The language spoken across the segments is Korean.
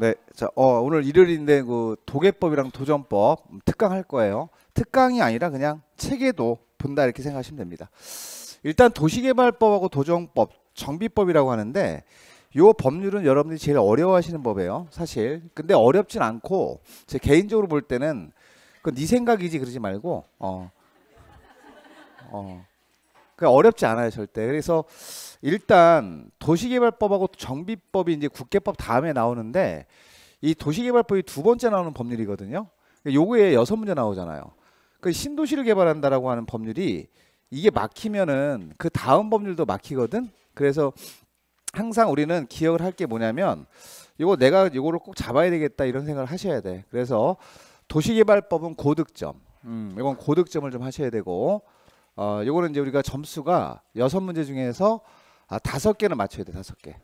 네, 자 어, 오늘 일요일인데 그 도계법이랑 도전법 음, 특강 할 거예요. 특강이 아니라 그냥 책에도 본다 이렇게 생각하시면 됩니다. 일단 도시개발법하고 도정법, 정비법이라고 하는데 요 법률은 여러분들이 제일 어려워하시는 법이에요, 사실. 근데 어렵진 않고 제 개인적으로 볼 때는 그 네 생각이지 그러지 말고 어, 어 그러니까 어렵지 않아요 절대. 그래서 일단 도시개발법하고 정비법이 이제 국회법 다음에 나오는데 이 도시개발법이 두 번째 나오는 법률이거든요. 그러니까 요거에 여섯 문제 나오잖아요. 그 신도시를 개발한다라고 하는 법률이 이게 막히면은 그 다음 법률도 막히거든. 그래서 항상 우리는 기억을 할 게 뭐냐면 이거 내가 이거를 꼭 잡아야 되겠다 이런 생각을 하셔야 돼. 그래서 도시개발법은 고득점. 음, 이건 고득점을 좀 하셔야 되고 어, 요거는 이제 우리가 점수가 여섯 문제 중에서 아, 다섯 개는 맞춰야 돼, 다섯 개.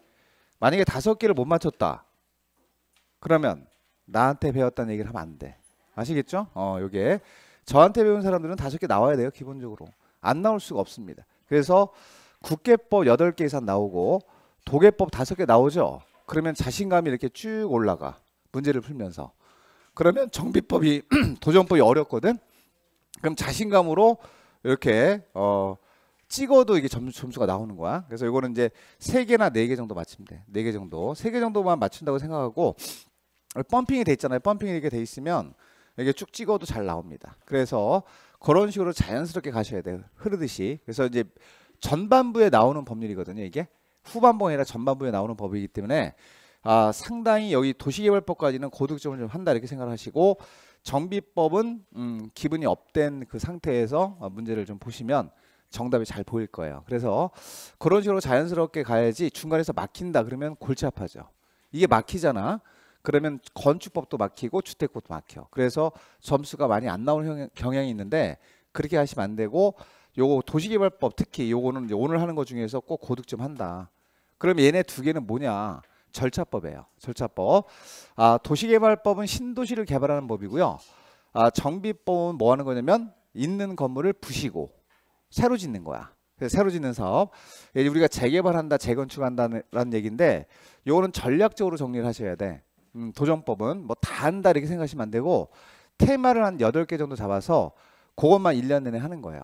만약에 다섯 개를 못 맞췄다. 그러면 나한테 배웠다는 얘기를 하면 안 돼. 아시겠죠? 어, 요게 저한테 배운 사람들은 다섯 개 나와야 돼요, 기본적으로. 안 나올 수가 없습니다. 그래서 국계법 여덟 개 이상 나오고 도계법 다섯 개 나오죠. 그러면 자신감이 이렇게 쭉 올라가. 문제를 풀면서. 그러면 정비법이 도전법이 어렵거든. 그럼 자신감으로 이렇게 어 찍어도 이게 점수, 점수가 나오는 거야. 그래서 이거는 이제 세 개나 네 개 정도 맞히면 돼. 네개 정도. 세 개 정도만 맞춘다고 생각하고 펌핑이 돼 있잖아요. 펌핑이 이렇게 돼 있으면 이게 쭉 찍어도 잘 나옵니다. 그래서 그런 식으로 자연스럽게 가셔야 돼요. 흐르듯이. 그래서 이제 전반부에 나오는 법률이거든요. 이게 후반부가 아니라 전반부에 나오는 법이기 때문에 아, 상당히 여기 도시개발법까지는 고득점을 좀 한다 이렇게 생각하시고 정비법은 음, 기분이 업된 그 상태에서 어, 문제를 좀 보시면 정답이 잘 보일 거예요. 그래서 그런 식으로 자연스럽게 가야지 중간에서 막힌다 그러면 골치 아파죠. 이게 막히잖아. 그러면 건축법도 막히고 주택법도 막혀. 그래서 점수가 많이 안 나오는 경향이 있는데 그렇게 하시면 안 되고 요거 도시개발법 특히 요거는 오늘 하는 것 중에서 꼭 고득점 한다. 그럼 얘네 두 개는 뭐냐? 절차법이에요. 절차법. 아, 도시개발법은 신도시를 개발하는 법이고요. 아, 정비법은 뭐 하는 거냐면 있는 건물을 부시고 새로 짓는 거야. 그래서 새로 짓는 사업. 우리가 재개발한다, 재건축한다는 얘기인데 요거는 전략적으로 정리를 하셔야 돼. 음, 도정법은 뭐다 한다 이렇게 생각하시면 안 되고 테마를 한 8개 정도 잡아서 그것만 1년 내내 하는 거예요.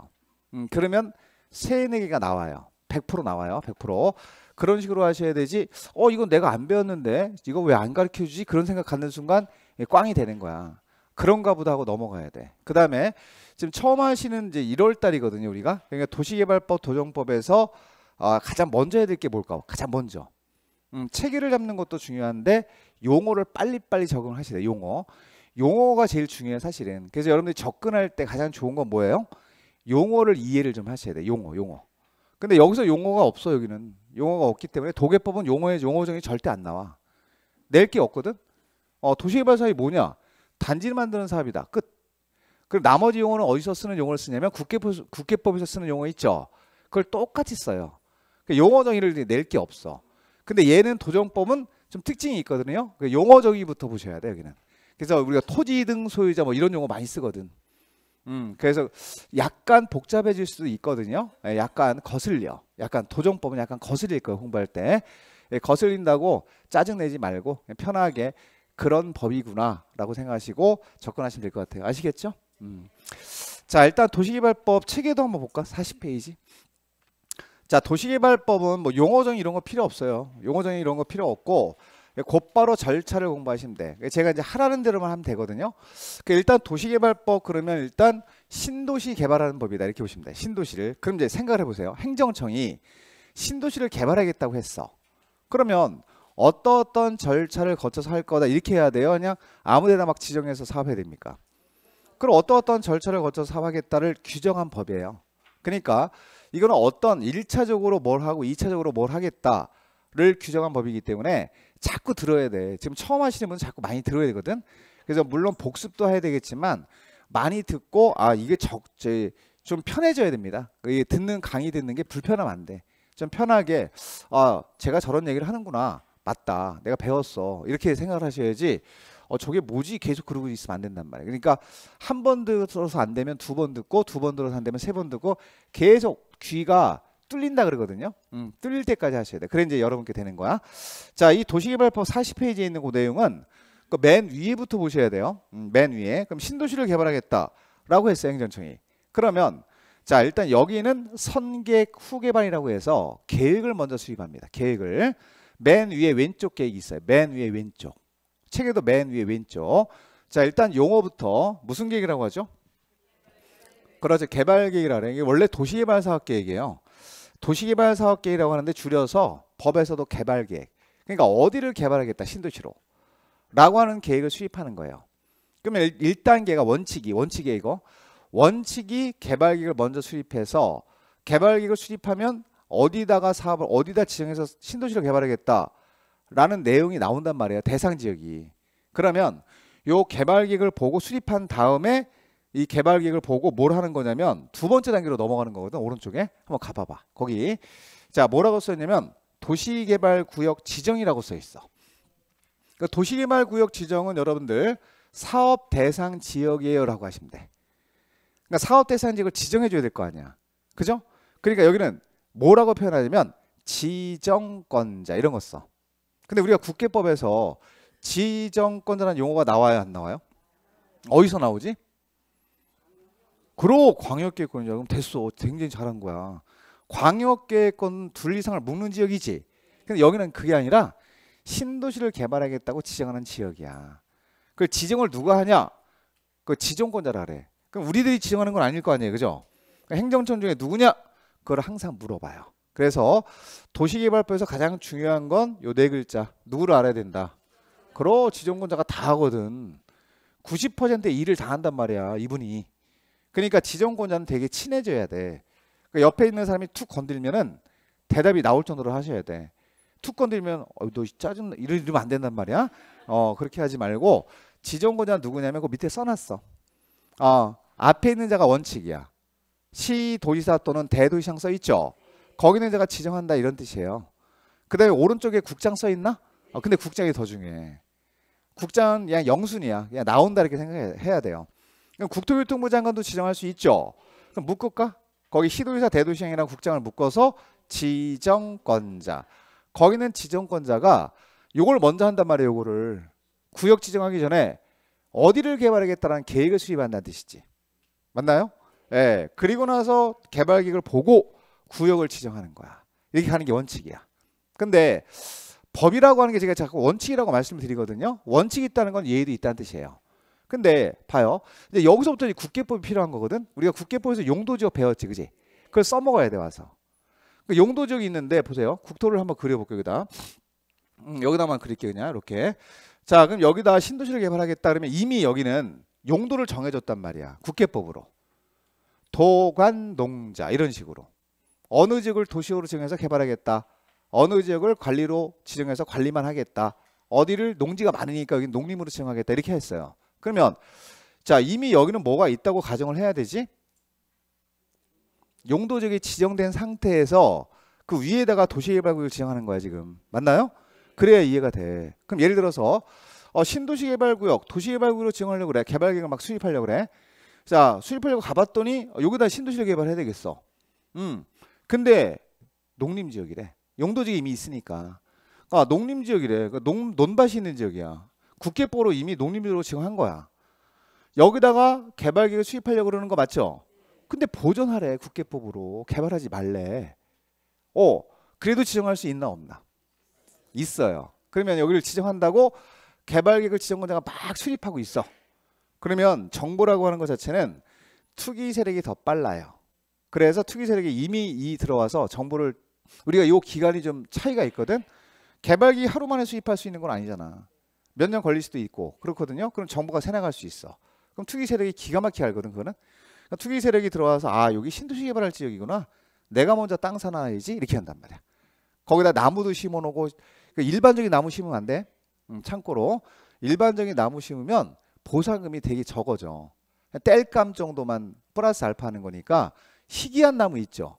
음, 그러면 세4 개가 나와요. 100% 나와요. 100%. 그런 식으로 하셔야 되지. 어, 이건 내가 안 배웠는데 이거 왜 안 가르쳐 주지? 그런 생각 갖는 순간 예, 꽝이 되는 거야. 그런가 보다 하고 넘어가야 돼. 그 다음에 지금 처음 하시는 이제 1월 달이거든요, 우리가. 그러니까 도시개발법 도정법에서 아, 가장 먼저 해야 될 게 뭘까? 가장 먼저. 음, 체계를 잡는 것도 중요한데 용어를 빨리빨리 적응을 하셔야 돼요. 용어. 용어가 제일 중요해요, 사실은. 그래서 여러분들이 접근할 때 가장 좋은 건 뭐예요? 용어를 이해를 좀 하셔야 돼요. 용어, 용어. 근데 여기서 용어가 없어 여기는 용어가 없기 때문에 도계법은 용어의 용어 정이 절대 안 나와. 낼 게 없거든. 어, 도시개발 사업이 뭐냐? 단지를 만드는 사업이다. 끝. 그럼 나머지 용어는 어디서 쓰는 용어를 쓰냐면 국계법, 국계법에서 쓰는 용어 있죠. 그걸 똑같이 써요. 그 그러니까 용어 정의를 낼 게 없어. 근데 얘는 도정법은 좀 특징이 있거든요. 그 용어 정의부터 보셔야 돼 여기는. 그래서 우리가 토지 등 소유자 뭐 이런 용어 많이 쓰거든. 음, 그래서 약간 복잡해질 수도 있거든요. 예, 약간 거슬려. 약간 도정법은 약간 거슬릴 거예요. 홍보할 때. 예, 거슬린다고 짜증내지 말고 편하게 그런 법이구나라고 생각하시고 접근하시면 될 것 같아요. 아시겠죠? 음. 자, 일단 도시개발법 체계도 한번 볼까? 40페이지. 자, 도시개발법은 뭐 용어 정 이런 거 필요 없어요. 용어 정 이런 거 필요 없고 곧바로 절차를 공부하시면 돼. 그러니까 제가 이제 하라는 대로만 하면 되거든요. 그러니까 일단 도시개발법 그러면 일단 신도시 개발하는 법이다 이렇게 보시면 돼. 신도시를 그럼 이제 생각을 해보세요. 행정청이 신도시를 개발하겠다고 했어. 그러면 어떤 어떤 절차를 거쳐서 할 거다 이렇게 해야 돼요. 그냥 아무데나 막 지정해서 사업해야 됩니까? 그럼 어떤 어떤 절차를 거쳐서 사업하겠다를 규정한 법이에요. 그러니까 이거는 어떤 1차적으로뭘 하고 2차적으로뭘 하겠다를 규정한 법이기 때문에 자꾸 들어야 돼. 지금 처음 하시는 분은 자꾸 많이 들어야 되거든. 그래서 물론 복습도 해야 되겠지만 많이 듣고 아 이게 적좀 편해져야 됩니다. 그 이 듣는 강의 듣는 게 불편하면 안 돼. 좀 편하게 아 제가 저런 얘기를 하는구나. 맞다. 내가 배웠어. 이렇게 생각을 하셔야지. 어 저게 뭐지? 계속 그러고 있으면 안 된단 말이에요. 그러니까 한 번 들어서 안 되면 두 번 듣고 두 번 들어서 안 되면 세 번 듣고 계속 귀가 뚫린다 그러거든요. 음, 뚫릴 때까지 하셔야 돼. 그래 이제 여러분께 되는 거야. 자, 이 도시개발법 40페이지에 있는 그 내용은 그맨 위에부터 보셔야 돼요. 음, 맨 위에. 그럼 신도시를 개발하겠다라고 했어요, 행정청이. 그러면 자, 일단 여기는 선계획 후개발이라고 해서 계획을 먼저 수립합니다. 계획을 맨 위에 왼쪽 계획이 있어요. 맨 위에 왼쪽. 책에도 맨 위에 왼쪽. 자, 일단 용어부터 무슨 계획이라고 하죠? 그러죠 개발 계획이라 는게 원래 도시개발 사업 계획이에요. 도시개발 사업계획이라고 하는데 줄여서 법에서도 개발 계획. 그러니까 어디를 개발하겠다 신도시로. 라고 하는 계획을 수립하는 거예요. 그러면 1단계가 원칙이 원칙이 이거. 원칙이 개발 계획을 먼저 수립해서 개발 계획을 수립하면 어디다가 사업을 어디다 지정해서 신도시로 개발하겠다라는 내용이 나온단 말이에요. 대상 지역이. 그러면 요 개발 계획을 보고 수립한 다음에 이 개발 계획을 보고 뭘 하는 거냐면 두 번째 단계로 넘어가는 거거든 오른쪽에 한번 가봐봐 거기 자 뭐라고 써있냐면 도시개발구역 지정이라고 써있어 그러니까 도시개발구역 지정은 여러분들 사업 대상 지역이에요 라고 하시면 돼 그러니까 사업 대상 지역을 지정해 줘야 될 거 아니야 그죠? 그러니까 여기는 뭐라고 표현하냐면 지정권자 이런 거 써 근데 우리가 국회법에서 지정권자라는 용어가 나와요 안 나와요? 어디서 나오지? 그러 광역계획권이죠. 그럼 됐어. 굉장히 잘한 거야. 광역계획권 둘 이상을 묶는 지역이지. 근데 여기는 그게 아니라 신도시를 개발하겠다고 지정하는 지역이야. 그 지정을 누가 하냐? 그 지정권자라 그래. 그럼 우리들이 지정하는 건 아닐 거 아니에요. 그죠? 그러니까 행정청 중에 누구냐? 그걸 항상 물어봐요. 그래서 도시개발법에서 가장 중요한 건 요 네 글자. 누구를 알아야 된다. 그러 지정권자가 다 하거든. 9 0 일을 다 한단 말이야. 이분이. 그러니까 지정권자는 되게 친해져야 돼. 그러니까 옆에 있는 사람이 툭 건들면은 대답이 나올 정도로 하셔야 돼. 툭 건들면 어, 너 짜증 이러면 안 된단 말이야. 어 그렇게 하지 말고 지정권자 누구냐면 그 밑에 써놨어. 어 앞에 있는 자가 원칙이야. 시 도지사 또는 대도시장 써 있죠. 거기는 있자가 지정한다 이런 뜻이에요. 그다음에 오른쪽에 국장 써 있나? 어, 근데 국장이 더 중요해. 국장은 그냥 영순이야. 그냥 나온다 이렇게 생각해야 돼요. 그러니까 국토교통부 장관도 지정할 수 있죠. 그럼 묶을까? 거기 시도지사 대도시장이랑 국장을 묶어서 지정권자. 거기는 지정권자가 요걸 먼저 한단 말이에요. 요거를 구역 지정하기 전에 어디를 개발하겠다는 계획을 수립한다는 뜻이지. 맞나요? 예. 그리고 나서 개발 계획을 보고 구역을 지정하는 거야. 이렇게 가는 게 원칙이야. 근데 법이라고 하는 게 제가 자꾸 원칙이라고 말씀을 드리거든요. 원칙이 있다는 건 예의도 있다는 뜻이에요. 근데 봐요. 이제 여기서부터 이 국계법이 필요한 거거든. 우리가 국계법에서 용도지역 배웠지, 그지? 그걸 써먹어야 돼 와서. 그 용도지역이 있는데 보세요. 국토를 한번 그려볼게요. 여기다. 음, 여기다만 그릴게요, 그냥 이렇게. 자, 그럼 여기다 신도시를 개발하겠다 그러면 이미 여기는 용도를 정해줬단 말이야. 국계법으로. 도관농자 이런 식으로. 어느 지역을 도시로 정해서 개발하겠다. 어느 지역을 관리로 지정해서 관리만 하겠다. 어디를 농지가 많으니까 여기 농림으로 지정하겠다 이렇게 했어요. 그러면 자 이미 여기는 뭐가 있다고 가정을 해야 되지? 용도적이 지정된 상태에서 그 위에다가 도시개발구역을 지정하는 거야 지금 맞나요? 그래야 이해가 돼. 그럼 예를 들어서 어, 신도시개발구역 도시개발구역으로 지정하려고 그래 개발계획을 막수입하려고 그래. 자수입하려고 가봤더니 여기다 신도시를 개발해야 되겠어. 음 근데 농림지역이래. 용도지역이 이미 있으니까. 아, 농림지역이래. 그 그러니까 농, 논밭이 있는 지역이야. 국법으로 이미 농림유로 지금한 거야. 여기다가 개발계획 수입하려고 그러는 거 맞죠? 근데 보존하래 국계법으로 개발하지 말래. 어 그래도 지정할 수 있나 없나? 있어요. 그러면 여기를 지정한다고 개발계획을 지정권자가 막 수립하고 있어. 그러면 정보라고 하는 것 자체는 투기 세력이 더 빨라요. 그래서 투기 세력이 이미 이 들어와서 정보를 우리가 요 기간이 좀 차이가 있거든. 개발기 하루 만에 수입할 수 있는 건 아니잖아. 몇년 걸릴 수도 있고 그렇거든요. 그럼 정부가새나할수 있어. 그럼 투기 세력이 기가 막히게 알거든 그거는. 그러니까 투기 세력이 들어와서 아 여기 신도시 개발할 지역이구나. 내가 먼저 땅 사놔야지 이렇게 한단 말이야. 거기다 나무도 심어놓고 그러니까 일반적인 나무 심으면 안 돼. 음, 참고로 일반적인 나무 심으면 보상금이 되게 적어져. 땔감 정도만 플러스 알파 하는 거니까 희귀한 나무 있죠.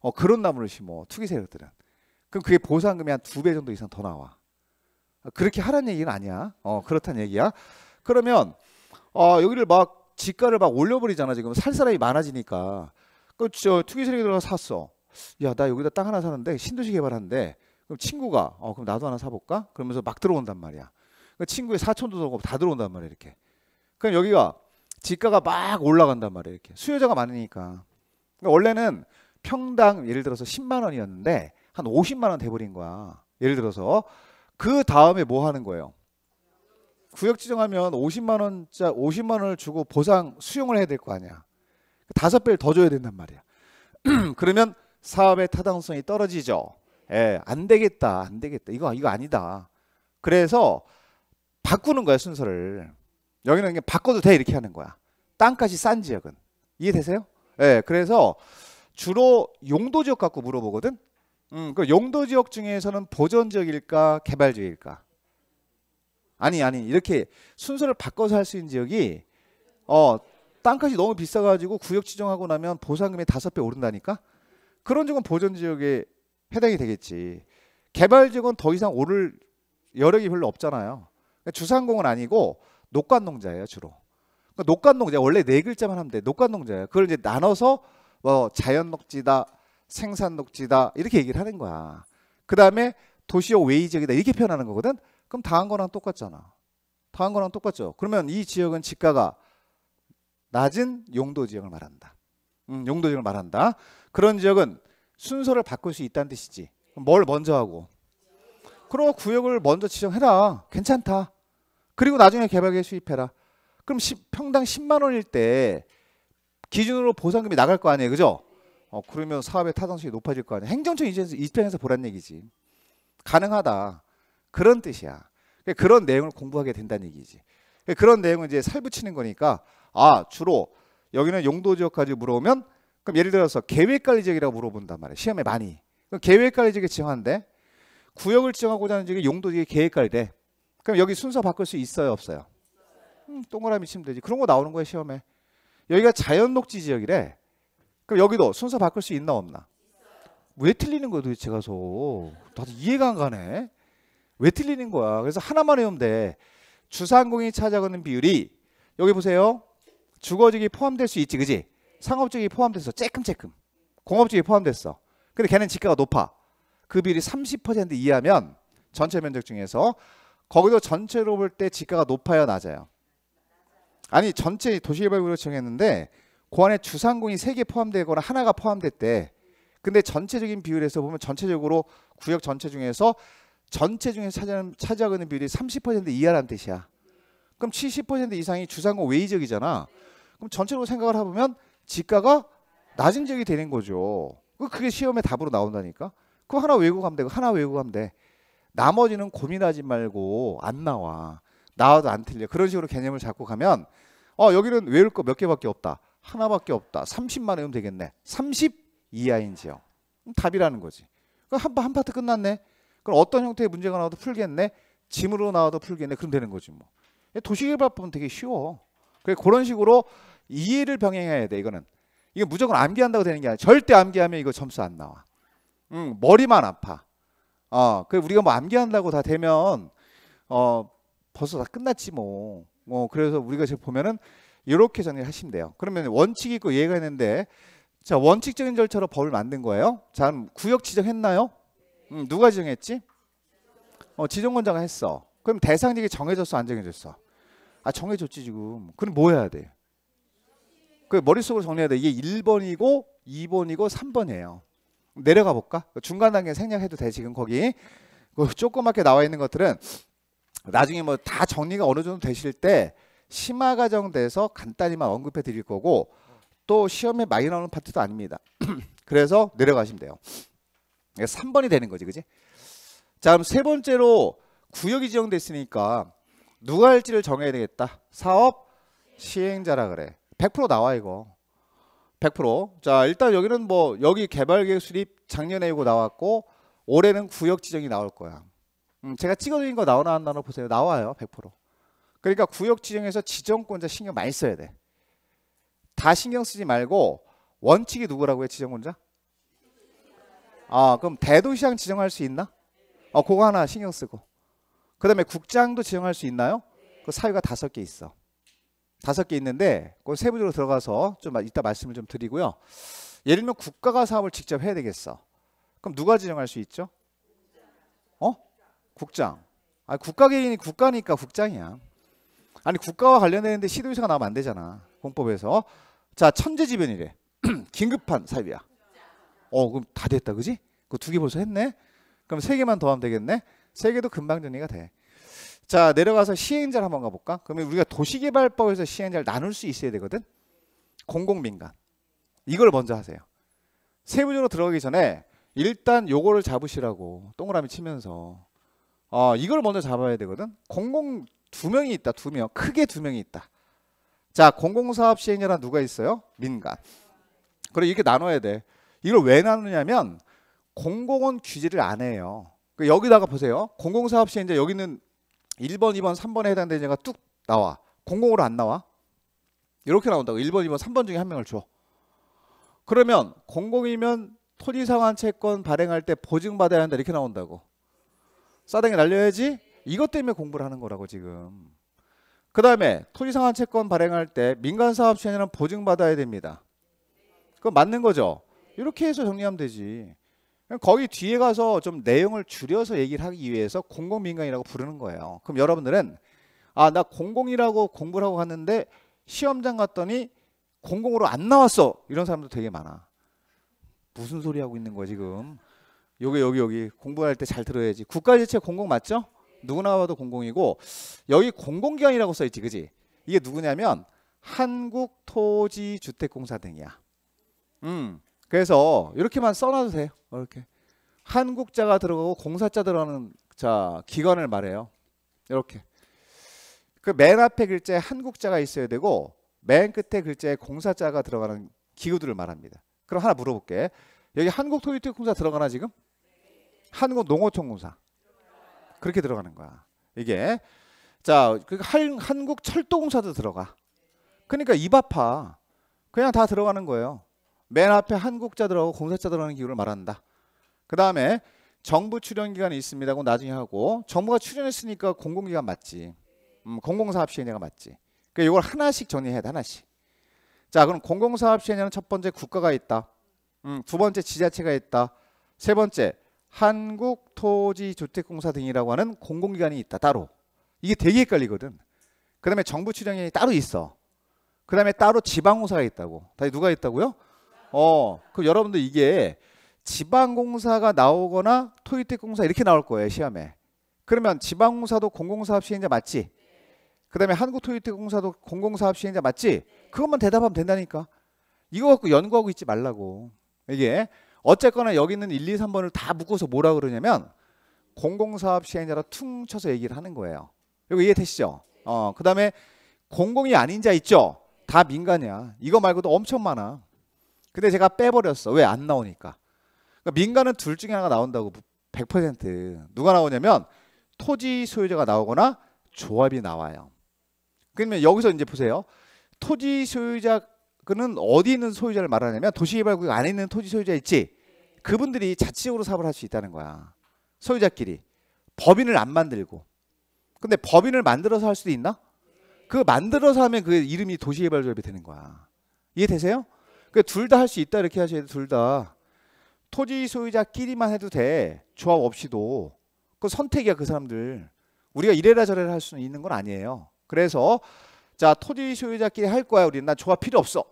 어, 그런 나무를 심어 투기 세력들은. 그럼 그게 보상금이 한 두 배 정도 이상 더 나와. 그렇게 하라는 얘기는 아니야. 어, 그렇다는 얘기야. 그러면 어, 여기를 막 집가를 막 올려버리잖아 지금 살 사람이 많아지니까. 그저 투기세력이 들어가 샀어. 야나 여기다 땅 하나 사는데 신도시 개발하는데 그럼 친구가 어 그럼 나도 하나 사볼까? 그러면서 막 들어온단 말이야. 그 친구의 사촌도 들어오고 다 들어온단 말이야 이렇게. 그럼 여기가 집가가 막 올라간단 말이야 이렇게 수요자가 많으니까. 그러니까 원래는 평당 예를 들어서 10만 원이었는데 한 50만 원 돼버린 거야. 예를 들어서 그 다음에 뭐 하는 거예요? 구역 지정하면 50만 원짜 50만 원을 주고 보상 수용을 해야 될 거 아니야. 다섯 배를 더 줘야 된단 말이야. 그러면 사업의 타당성이 떨어지죠. 예, 안 되겠다, 안 되겠다. 이거 이거 아니다. 그래서 바꾸는 거야 순서를. 여기는 그냥 바꿔도 돼 이렇게 하는 거야. 땅까지 싼 지역은 이해되세요? 예, 그래서 주로 용도 지역 갖고 물어보거든. 음, 그 용도 지역 중에서는 보전 지역일까 개발 지역일까? 아니 아니 이렇게 순서를 바꿔서 할 수 있는 지역이 어 땅값이 너무 비싸가지고 구역 지정하고 나면 보상금이 다섯 배 오른다니까? 그런 지역은 보전 지역에 해당이 되겠지. 개발 지역은 더 이상 오를 여력이 별로 없잖아요. 그러니까 주상공은 아니고 녹관농자예요 주로. 그러니까 녹관농자 원래 네 글자만 하면 돼. 녹관농자예요. 그걸 이제 나눠서 뭐 자연녹지다. 생산 녹지다 이렇게 얘기를 하는 거야. 그 다음에 도시역 외이 지역이다 이렇게 표현하는 거거든. 그럼 다한 거랑 똑같잖아. 다한 거랑 똑같죠. 그러면 이 지역은 지가가 낮은 용도 지역을 말한다. 음, 용도 지역을 말한다. 그런 지역은 순서를 바꿀 수 있다는 뜻이지. 뭘 먼저 하고? 그럼 구역을 먼저 지정해라. 괜찮다. 그리고 나중에 개발계획 수입해라. 그럼 10, 평당 10만 원일 때 기준으로 보상금이 나갈 거 아니에요. 그죠? 어, 그러면 사업의 타당성이 높아질 거 아니야. 행정처 입장에서, 입장에서 보란 얘기지. 가능하다. 그런 뜻이야. 그러니까 그런 내용을 공부하게 된다는 얘기지. 그러니까 그런 내용을 이제 살붙이는 거니까 아 주로 여기는 용도 지역까지 물어보면 그럼 예를 들어서 계획관리 지역이라고 물어본단 말이야. 시험에 많이. 그럼 계획관리 지역에 지정한데 구역을 지정하고자 하는 지역이 용도 지역 에 계획관리돼. 그럼 여기 순서 바꿀 수 있어요 없어요? 음, 동그라미 치면 되지. 그런 거 나오는 거야 시험에. 여기가 자연녹지 지역이래. 그럼 여기도 순서 바꿀 수 있나 없나? 왜 틀리는 거야 도대체 가서 나도 이해가 안 가네. 왜 틀리는 거야? 그래서 하나만 외우면 돼. 주상공이 찾아가는 비율이 여기 보세요. 주거직이 포함될 수 있지, 그지? 상업직이 포함돼서 쬐끔쬐끔. 공업직이 포함됐어. 근데 걔는 지가가 높아. 그 비율이 30% 이하면 전체 면적 중에서 거기도 전체로 볼 때 지가가 높아요, 낮아요? 아니 전체 도시개발구역 정했는데 고안에 그 주상군이 세 개 포함되거나 하나가 포함됐대. 근데 전체적인 비율에서 보면 전체적으로 구역 전체 중에서 전체 중에 차지하는, 차지하는 비율이 30%이하라는 뜻이야. 그럼 70% 이상이 주상공 외이적이잖아. 그럼 전체로 생각을 해보면 지가가 낮은 지역이 되는 거죠. 그 그게 시험의 답으로 나온다니까. 그거 하나 외국하면 되고 하나 외국하면 돼. 나머지는 고민하지 말고 안 나와. 나와도 안 틀려. 그런 식으로 개념을 잡고 가면 어 여기는 외울 거 몇 개밖에 없다. 하나밖에 없다. 30만 원이면 되겠네. 30 이하인지요. 답이라는 거지. 한, 한 파트 끝났네. 그럼 어떤 형태의 문제가 나와도 풀겠네. 짐으로 나와도 풀겠네. 그럼 되는 거지 뭐. 도시개발 법은 되게 쉬워. 그래 그런 식으로 이해를 병행해야 돼. 이거는 이게 무조건 암기한다고 되는 게 아니야. 절대 암기하면 이거 점수 안 나와. 응, 머리만 아파. 어, 그 우리가 뭐 암기한다고 다 되면 어 벌써 다 끝났지 뭐. 뭐 그래서 우리가 지금 보면은 이렇게 정리를 하시면 돼요. 그러면 원칙이 있고 예가 있는데 자 원칙적인 절차로 법을 만든 거예요. 자 구역 지정했나요? 음, 누가 지정했지? 어, 지정권자가 했어. 그럼 대상이 정해졌어 안 정해졌어? 아 정해졌지 지금. 그럼 뭐 해야 돼? 그 머릿속으로 정리해야 돼. 이게 1번이고 2번이고 3번이에요. 내려가 볼까? 중간 단계 생략해도 돼 지금 거기. 그 조그맣게 나와 있는 것들은 나중에 뭐 다 정리가 어느 정도 되실 때 심화 과정돼서 간단히만 언급해 드릴 거고 또 시험에 많이 나오는 파트도 아닙니다. 그래서 내려가시면 돼요. 3번이 되는 거지, 그지? 자, 그럼 세 번째로 구역이 지정됐으니까 누가 할지를 정해야 되겠다. 사업 시행자라 그래. 100% 나와 이거. 100%. 자, 일단 여기는 뭐 여기 개발 계획 수립 작년에 이거 나왔고 올해는 구역 지정이 나올 거야. 음, 제가 찍어드린 거 나오나 안 나오나 보세요. 나와요. 100%. 그러니까 구역 지정에서 지정권자 신경 많이 써야 돼. 다 신경 쓰지 말고 원칙이 누구라고 해 지정권자? 아 그럼 대도시장 지정할 수 있나? 어 그거 하나 신경 쓰고 그 다음에 국장도 지정할 수 있나요? 그 사유가 다섯 개 있어. 다섯 개 있는데 그 세부적으로 들어가서 좀 이따 말씀을 좀 드리고요. 예를 들면 국가가 사업을 직접 해야 되겠어. 그럼 누가 지정할 수 있죠? 어? 국장. 아 국가 개인이 국가니까 국장이야. 아니 국가와 관련되는데 시도유서가 나오면 안 되잖아. 공법에서. 자 천재지변이래. 긴급한 사유야. 어 그럼 다 됐다 그지? 그 두 개 벌써 했네. 그럼 세 개만 더하면 되겠네. 세 개도 금방 정리가 돼. 자 내려가서 시행자를 한번 가볼까? 그러면 우리가 도시개발법에서 시행자를 나눌 수 있어야 되거든. 공공민간 이걸 먼저 하세요. 세부적으로 들어가기 전에 일단 요거를 잡으시라고 동그라미 치면서 어, 이걸 먼저 잡아야 되거든. 공공 두 명이 있다. 두 명. 크게 두 명이 있다. 자, 공공사업 시행자라 누가 있어요? 민간. 그래 이렇게 나눠야 돼. 이걸 왜 나누냐면 공공은 규제를 안 해요. 그러니까 여기다가 보세요. 공공사업 시행자 여기는 1번, 2번, 3번에 해당되는 자가 뚝 나와. 공공으로 안 나와. 이렇게 나온다고. 1번, 2번, 3번 중에 한 명을 줘. 그러면 공공이면 토지상환 채권 발행할 때 보증받아야 한다 이렇게 나온다고. 싸대이 날려야지 이것 때문에 공부를 하는 거라고 지금. 그 다음에 토지상환 채권 발행할 때 민간 사업 시행에는 보증받아야 됩니다. 그거 맞는 거죠. 이렇게 해서 정리하면 되지. 거기 뒤에 가서 좀 내용을 줄여서 얘기를 하기 위해서 공공민간이라고 부르는 거예요. 그럼 여러분들은 아 나 공공이라고 공부를 하고 갔는데 시험장 갔더니 공공으로 안 나왔어 이런 사람도 되게 많아. 무슨 소리 하고 있는 거야 지금? 여기 여기 여기 공부할 때 잘 들어야지. 국가재체 공공 맞죠? 누구나 봐도 공공이고 여기 공공기관이라고 써있지 그지 이게 누구냐면 한국토지주택공사 등이야 음 그래서 이렇게만 써놔도 돼요 이렇게 한국자가 들어가고 공사자 들어가는 자 기관을 말해요 이렇게 그 맨 앞에 글자에 한국자가 있어야 되고 맨 끝에 글자에 공사자가 들어가는 기구들을 말합니다 그럼 하나 물어볼게 여기 한국토지주택공사 들어가나 지금 한국농어촌공사 그렇게 들어가는 거야. 이게 자그러 한국 철도공사도 들어가. 그러니까 이바파 그냥 다 들어가는 거예요. 맨 앞에 한국자 들어가고 공사자 들어가는 기구를 말한다. 그 다음에 정부 출연 기관이 있습니다고 나중에 하고 정부가 출연했으니까 공공기관 맞지. 음, 공공사업 시행령가 맞지. 그러 그러니까 이걸 하나씩 정리해야 돼 하나씩. 자 그럼 공공사업 시행령은 첫 번째 국가가 있다. 음, 두 번째 지자체가 있다. 세 번째 한국토지주택공사 등이라고 하는 공공기관이 있다 따로 이게 되게 헷갈리거든 그 다음에 정부 출연이 따로 있어 그 다음에 따로 지방공사가 있다고 다시 누가 있다고요? 어 그럼 여러분들 이게 지방공사가 나오거나 토지주택공사 이렇게 나올 거예요 시험에 그러면 지방공사도 공공사업 시행자 맞지? 그 다음에 한국토지주택공사도 공공사업 시행자 맞지? 그것만 대답하면 된다니까 이거 갖고 연구하고 있지 말라고 이게 어쨌거나 여기 있는 1, 2, 3번을 다 묶어서 뭐라 그러냐면 공공사업 시행자라 퉁쳐서 얘기를 하는 거예요. 이거 이해되시죠? 어, 그 다음에 공공이 아닌 자 있죠? 다 민간이야. 이거 말고도 엄청 많아. 근데 제가 빼버렸어. 왜 안 나오니까. 그러니까 민간은 둘 중에 하나가 나온다고 100% 누가 나오냐면 토지 소유자가 나오거나 조합이 나와요. 그러면 여기서 이제 보세요. 토지 소유자 그는 어디 있는 소유자를 말하냐면 도시개발구역 안에 있는 토지 소유자 있지 그분들이 자치적으로 사업을 할 수 있다는 거야 소유자끼리 법인을 안 만들고 근데 법인을 만들어서 할 수도 있나? 그 만들어서 하면 그 이름이 도시개발조합이 되는 거야 이해되세요? 그 둘 다 할수 그러니까 있다 이렇게 하셔야 돼 둘다 토지 소유자끼리만 해도 돼 조합 없이도 그 선택이야 그 사람들 우리가 이래라 저래라 할 수는 있는 건 아니에요 그래서 자 토지 소유자끼리 할 거야 우리는 난 조합 필요 없어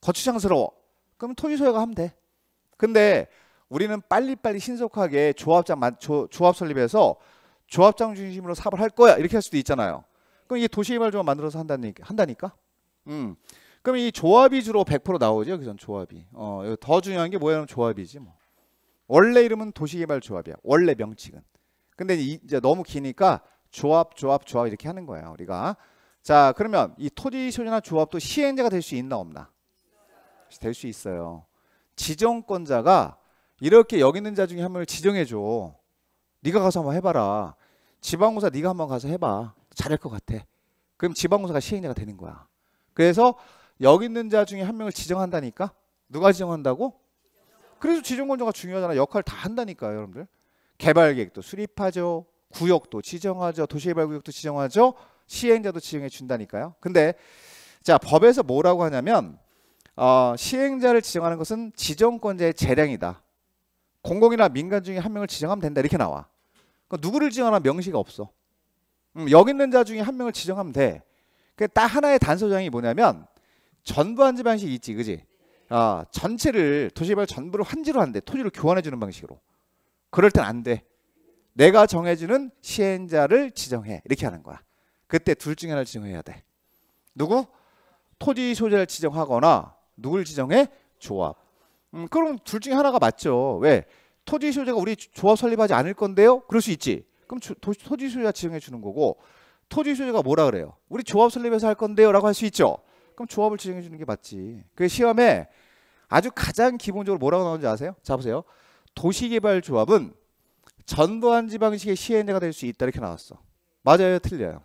거추장스러워. 그럼 토지 소유가 하면 돼. 근데 우리는 빨리빨리 신속하게 조합장 만, 조, 조합 설립해서 조합장 중심으로 사업을 할 거야 이렇게 할 수도 있잖아요. 그럼 이게 도시개발 조합 만들어서 한다니까. 한다니까? 음. 그럼 이 조합이 주로 100% 나오죠. 그 전 조합이. 어, 더 중요한 게 뭐냐면 조합이지 뭐. 원래 이름은 도시개발 조합이야. 원래 명칭은. 근데 이제 너무 기니까 조합, 조합, 조합 이렇게 하는 거예요. 우리가. 자, 그러면 이 토지 소유나 조합도 시행자가 될 수 있나 없나? 될수 있어요. 지정권자가 이렇게 여기는 있자 중에 한 명을 지정해줘. 네가 가서 한번 해봐라. 지방공사 네가 한번 가서 해봐. 잘할 것 같아. 그럼 지방공사가 시행자가 되는 거야. 그래서 여기 있는 자 중에 한 명을 지정한다니까. 누가 지정한다고? 그래서 지정권자가 중요하잖아. 역할 다한다니까 여러분들. 개발 계획도 수립하죠. 구역도 지정하죠. 도시개발 구역도 지정하죠. 시행자도 지정해 준다니까요. 근데 자, 법에서 뭐라고 하냐면 어, 시행자를 지정하는 것은 지정권자의 재량이다. 공공이나 민간 중에 한 명을 지정하면 된다 이렇게 나와. 그러니까 누구를 지정하나 명시가 없어. 음, 여기 있는 자 중에 한 명을 지정하면 돼. 그 딱 하나의 단서장이 뭐냐면 전부 한지 방식이 있지, 그지? 아, 전체를 도시개발 전부를 환지로 한대. 토지를 교환해 주는 방식으로. 그럴 땐 안 돼. 내가 정해주는 시행자를 지정해. 이렇게 하는 거야. 그때 둘 중에 하나를 지정해야 돼. 누구? 토지 소재를 지정하거나 누굴 지정해? 조합. 음, 그럼 둘 중에 하나가 맞죠. 왜? 토지 소유자가 우리 조합 설립하지 않을 건데요. 그럴 수 있지. 그럼 토지 소유자 지정해 주는 거고 토지 소유자가 뭐라 그래요? 우리 조합 설립해서 할 건데요라고 할 수 있죠. 그럼 조합을 지정해 주는 게 맞지. 그 시험에 아주 가장 기본적으로 뭐라고 나오는지 아세요? 자 보세요. 도시개발 조합은 전두환지 방식의 시행자가 될 수 있다 이렇게 나왔어. 맞아요, 틀려요.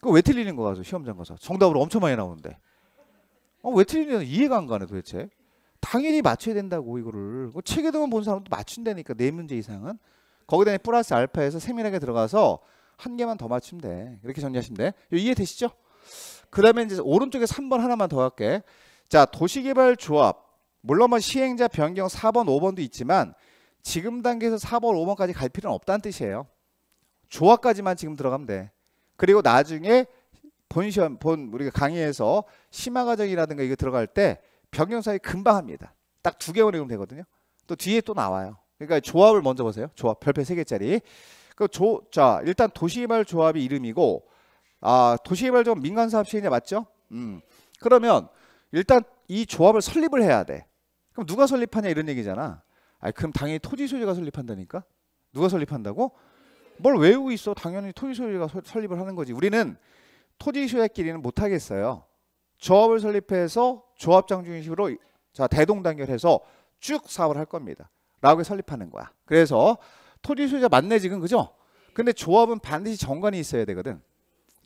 그왜 틀리는 거 가서 시험장 가서 정답으로 엄청 많이 나오는데. 어, 왜 틀리냐 이해가 안 가네 도대체. 당연히 맞춰야 된다고 이거를 체계도만 그 본 사람도 맞춘다니까 네 문제 이상은 거기다 플러스 알파에서 세밀하게 들어가서 한 개만 더 맞추면 돼 이렇게 정리하시면 돼 이해되시죠? 그 다음에 이제 오른쪽에 3번 하나만 더 할게 자 도시개발 조합 물론 뭐 시행자 변경 4번 5번도 있지만 지금 단계에서 4번 5번까지 갈 필요는 없다는 뜻이에요 조합까지만 지금 들어가면 돼 그리고 나중에 본 시험 본 우리가 강의에서 심화 과정이라든가 이거 들어갈 때 변경사에 금방 합니다. 딱 두개 원리금 되거든요. 또 뒤에 또 나와요. 그러니까 조합을 먼저 보세요. 조합 별표 세 개짜리. 그 조 자 일단 도시개발 조합이 이름이고 아 도시개발 조합 민간 사업 시행이 맞죠? 음 그러면 일단 이 조합을 설립을 해야 돼. 그럼 누가 설립하냐 이런 얘기잖아. 아 그럼 당연히 토지 소유가 설립한다니까. 누가 설립한다고? 뭘 외우고 있어? 당연히 토지 소유가 설립을 하는 거지. 우리는 토지 소유자끼리는 못하겠어요. 조합을 설립해서 조합장 중심으로 자 대동단결해서 쭉 사업을 할 겁니다. 라고 설립하는 거야. 그래서 토지 소유자 맞네 지금 그죠? 근데 조합은 반드시 정관이 있어야 되거든.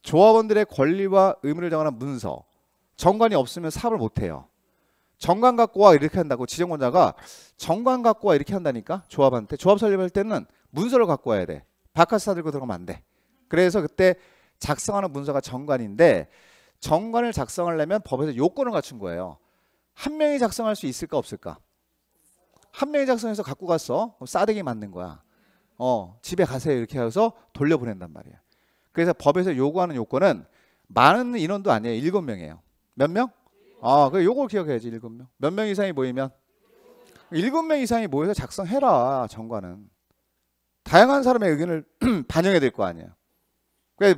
조합원들의 권리와 의무를 정하는 문서. 정관이 없으면 사업을 못 해요. 정관 갖고 와 이렇게 한다고 지정권자가 정관 갖고 와 이렇게 한다니까 조합한테 조합 설립할 때는 문서를 갖고 와야 돼. 바스사 들고 들어가면 안 돼. 그래서 그때 작성하는 문서가 정관인데 정관을 작성하려면 법에서 요건을 갖춘 거예요. 한 명이 작성할 수 있을까 없을까? 한 명이 작성해서 갖고 갔어. 그럼 싸대기 맞는 거야. 어, 집에 가세요 이렇게 해서 돌려보낸단 말이야. 그래서 법에서 요구하는 요건은 많은 인원도 아니에요. 일곱 명이에요. 몇 명? 아, 그 요걸 기억해야지 일곱 명. 몇 명 이상이 모이면 일곱 명 이상이 모여서 작성해라 정관은 다양한 사람의 의견을 반영해야 될 거 아니에요.